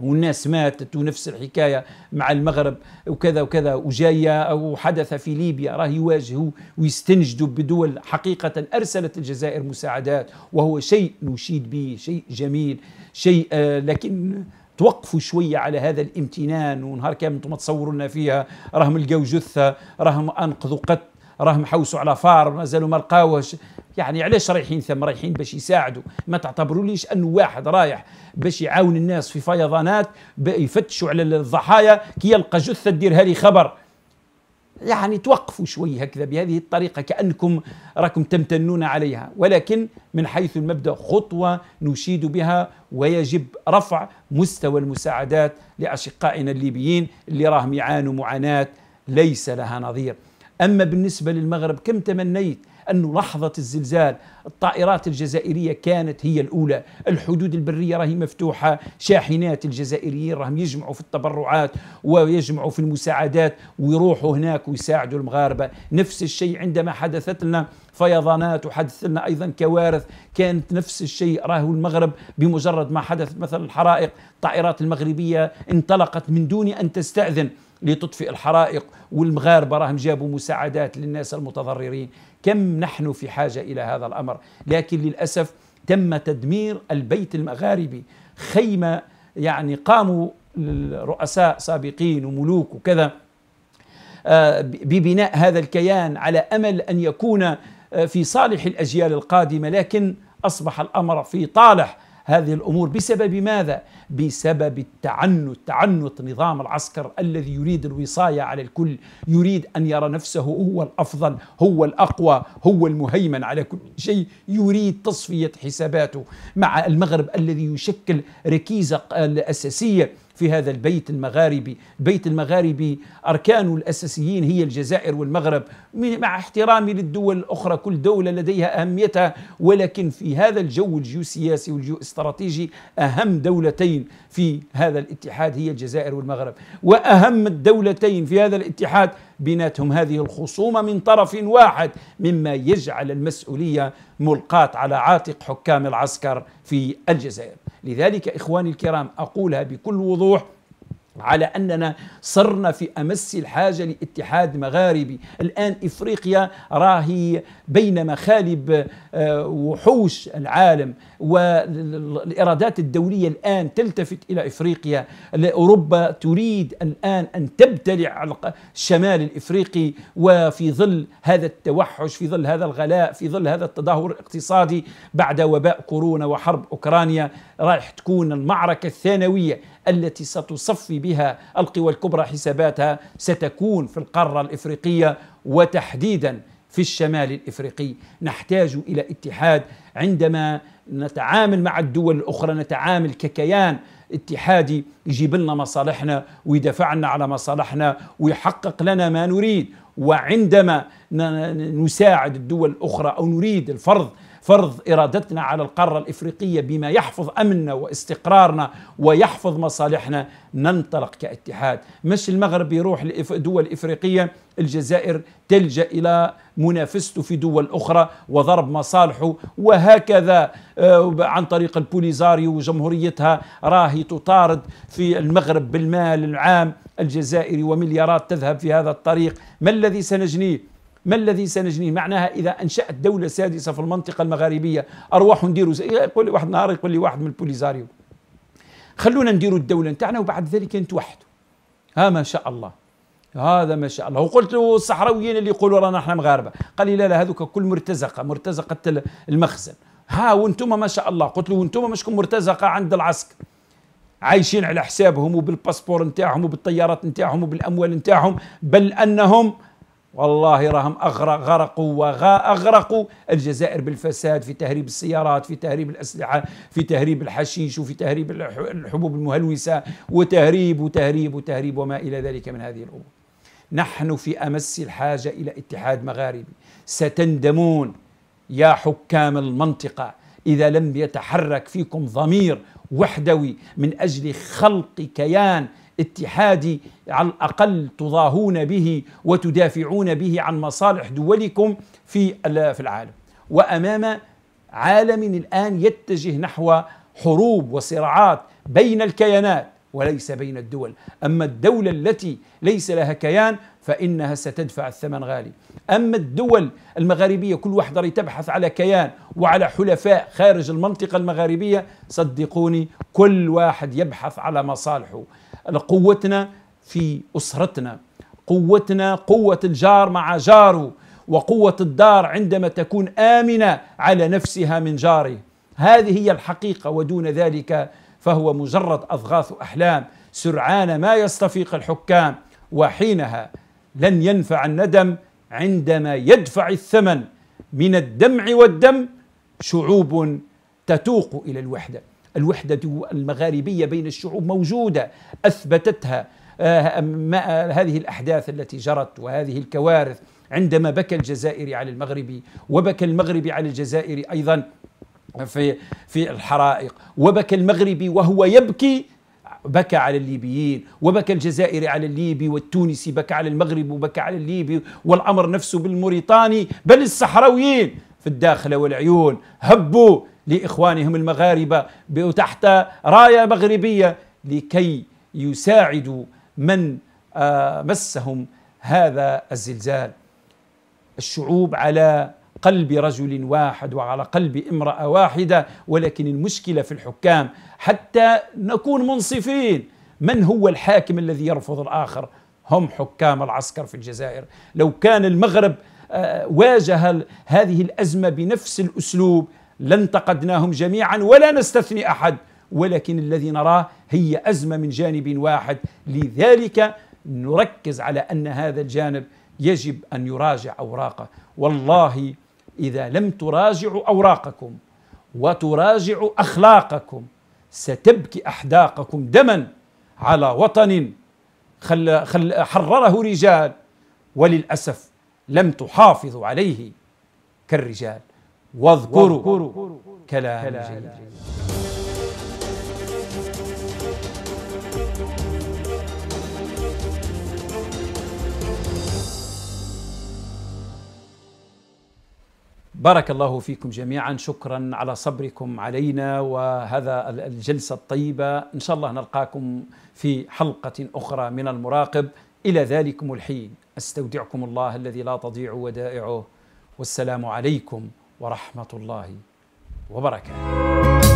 والناس ماتت ونفس الحكاية مع المغرب وكذا وكذا وجاية وحدث في ليبيا راه يواجهوا ويستنجدوا بدول حقيقة أرسلت الجزائر مساعدات وهو شيء نشيد به شيء جميل شيء آه، لكن توقفوا شوية على هذا الامتنان ونهار كامل انتم تصوروا لنا فيها راهم لقوا جثة راهم أنقذوا قط راهم حوسوا على فار مازالوا ما لقاوش يعني علاش رايحين ثم رايحين باش يساعدوا ما تعتبروا ليش انه واحد رايح باش يعاون الناس في فيضانات يفتشوا على الضحايا كي يلقى جثه ديرها لي خبر يعني توقفوا شوي هكذا بهذه الطريقة كأنكم راكم تمتنون عليها ولكن من حيث المبدأ خطوة نشيد بها ويجب رفع مستوى المساعدات لأشقائنا الليبيين اللي راهم يعانوا معاناة ليس لها نظير أما بالنسبة للمغرب كم تمنيت أن لحظة الزلزال الطائرات الجزائرية كانت هي الأولى الحدود البرية راهي مفتوحة شاحنات الجزائريين راهم يجمعوا في التبرعات ويجمعوا في المساعدات ويروحوا هناك ويساعدوا المغاربة نفس الشيء عندما حدثت لنا فيضانات وحدث لنا ايضا كوارث كانت نفس الشيء راهو المغرب بمجرد ما حدث مثلا الحرائق الطائرات المغربيه انطلقت من دون ان تستاذن لتطفئ الحرائق والمغاربة راهم جابوا مساعدات للناس المتضررين كم نحن في حاجة إلى هذا الأمر لكن للأسف تم تدمير البيت المغاربي خيمة يعني قاموا رؤساء سابقين وملوك وكذا آه، ببناء هذا الكيان على أمل أن يكون آه، في صالح الأجيال القادمة لكن أصبح الأمر في طالح هذه الأمور بسبب ماذا؟ بسبب التعنت تعنت نظام العسكر الذي يريد الوصاية على الكل يريد أن يرى نفسه هو الأفضل هو الأقوى هو المهيمن على كل شيء يريد تصفية حساباته مع المغرب الذي يشكل ركيزة أساسية في هذا البيت المغاربي البيت المغاربي أركانه الأساسيين هي الجزائر والمغرب مع احترامي للدول الأخرى كل دولة لديها أهميتها ولكن في هذا الجو الجيوسياسي والجيو استراتيجي أهم دولتين الدولتين في هذا الاتحاد هي الجزائر والمغرب وأهم الدولتين في هذا الاتحاد بيناتهم هذه الخصومة من طرف واحد مما يجعل المسؤولية ملقاة على عاتق حكام العسكر في الجزائر لذلك إخواني الكرام أقولها بكل وضوح على أننا صرنا في أمس الحاجة لاتحاد مغاربي الآن إفريقيا راهي بين مخالب آه، وحوش العالم والإرادات الدولية الآن تلتفت إلى إفريقيا أوروبا تريد الآن أن تبتلع الشمال الإفريقي وفي ظل هذا التوحش في ظل هذا الغلاء في ظل هذا التدهور الاقتصادي بعد وباء كورونا وحرب أوكرانيا رايح تكون المعركة الثانوية التي ستصفي بها القوى الكبرى حساباتها ستكون في القاره الافريقيه وتحديدا في الشمال الافريقي نحتاج الى اتحاد عندما نتعامل مع الدول الاخرى نتعامل ككيان اتحادي يجيب لنا مصالحنا ويدافعنا على مصالحنا ويحقق لنا ما نريد وعندما نساعد الدول الاخرى او نريد الفرض فرض إرادتنا على القارة الإفريقية بما يحفظ أمننا واستقرارنا ويحفظ مصالحنا ننطلق كاتحاد مش المغرب يروح لدول إفريقية الجزائر تلجأ إلى منافسته في دول أخرى وضرب مصالحه وهكذا آه، عن طريق البوليزاريو وجمهوريتها راهي تطارد في المغرب بالمال العام الجزائري ومليارات تذهب في هذا الطريق ما الذي سنجنيه ما الذي سنجنيه معناها إذا أنشأت دولة سادسة في المنطقة المغاربية أرواح نديروا إيه، يقول لي واحد نهار يقول لي واحد من البوليزاريو خلونا نديروا الدولة نتاعنا وبعد ذلك نتوحدوا ها ما شاء الله هذا ما شاء الله وقلت له الصحراويين اللي يقولوا رانا احنا مغاربه قال لي لا لا هذوك كل مرتزقه مرتزقه المخزن ها وانتم ما شاء الله قلت له وانتم مشكم مرتزقه عند العسكر عايشين على حسابهم وبالباسبور نتاعهم وبالطيارات نتاعهم وبالاموال نتاعهم بل انهم والله راهم أغرقوا وأغرقوا الجزائر بالفساد في تهريب السيارات في تهريب الأسلحة في تهريب الحشيش وفي تهريب الحبوب المهلوسة وتهريب وتهريب وتهريب وما إلى ذلك من هذه الأمور نحن في أمس الحاجة إلى اتحاد مغاربي ستندمون يا حكام المنطقة إذا لم يتحرك فيكم ضمير وحدوي من أجل خلق كيان اتحادي على الاقل تضاهون به وتدافعون به عن مصالح دولكم في في العالم وامام عالم الان يتجه نحو حروب وصراعات بين الكيانات وليس بين الدول أما الدولة التي ليس لها كيان فإنها ستدفع الثمن غالي أما الدول المغاربية كل واحدة تبحث على كيان وعلى حلفاء خارج المنطقة المغاربية صدقوني كل واحد يبحث على مصالحه قوتنا في أسرتنا قوتنا قوة الجار مع جاره وقوة الدار عندما تكون آمنة على نفسها من جاره هذه هي الحقيقة ودون ذلك فهو مجرد أضغاث أحلام سرعان ما يستفيق الحكام وحينها لن ينفع الندم عندما يدفع الثمن من الدمع والدم شعوب تتوق إلى الوحدة الوحدة المغاربية بين الشعوب موجودة أثبتتها آه، هذه الأحداث التي جرت وهذه الكوارث عندما بكى الجزائري على المغربي وبكى المغربي على الجزائري أيضا في في الحرائق وبكى المغربي وهو يبكي بكى على الليبيين وبكى الجزائري على الليبي والتونسي بكى على المغرب وبكى على الليبي والأمر نفسه بالموريتاني بل الصحراويين في الداخل والعيون هبوا لإخوانهم المغاربة تحت راية مغربية لكي يساعدوا من آه، مسهم هذا الزلزال الشعوب على قلب رجل واحد وعلى قلب امرأة واحدة ولكن المشكلة في الحكام حتى نكون منصفين من هو الحاكم الذي يرفض الآخر هم حكام العسكر في الجزائر لو كان المغرب آه، واجه هذه الأزمة بنفس الأسلوب لانتقدناهم جميعا ولا نستثني احد ولكن الذي نراه هي ازمه من جانب واحد لذلك نركز على ان هذا الجانب يجب ان يراجع اوراقه والله اذا لم تراجعوا اوراقكم وتراجعوا اخلاقكم ستبكي احداقكم دما على وطن خل خل حرره رجال وللاسف لم تحافظوا عليه كالرجال واذكروا كلام جيد بارك الله فيكم جميعا شكرا على صبركم علينا وهذا الجلسه الطيبه ان شاء الله نلقاكم في حلقه اخرى من المراقب الى ذلكم الحين استودعكم الله الذي لا تضيع ودائعه والسلام عليكم ورحمه الله وبركاته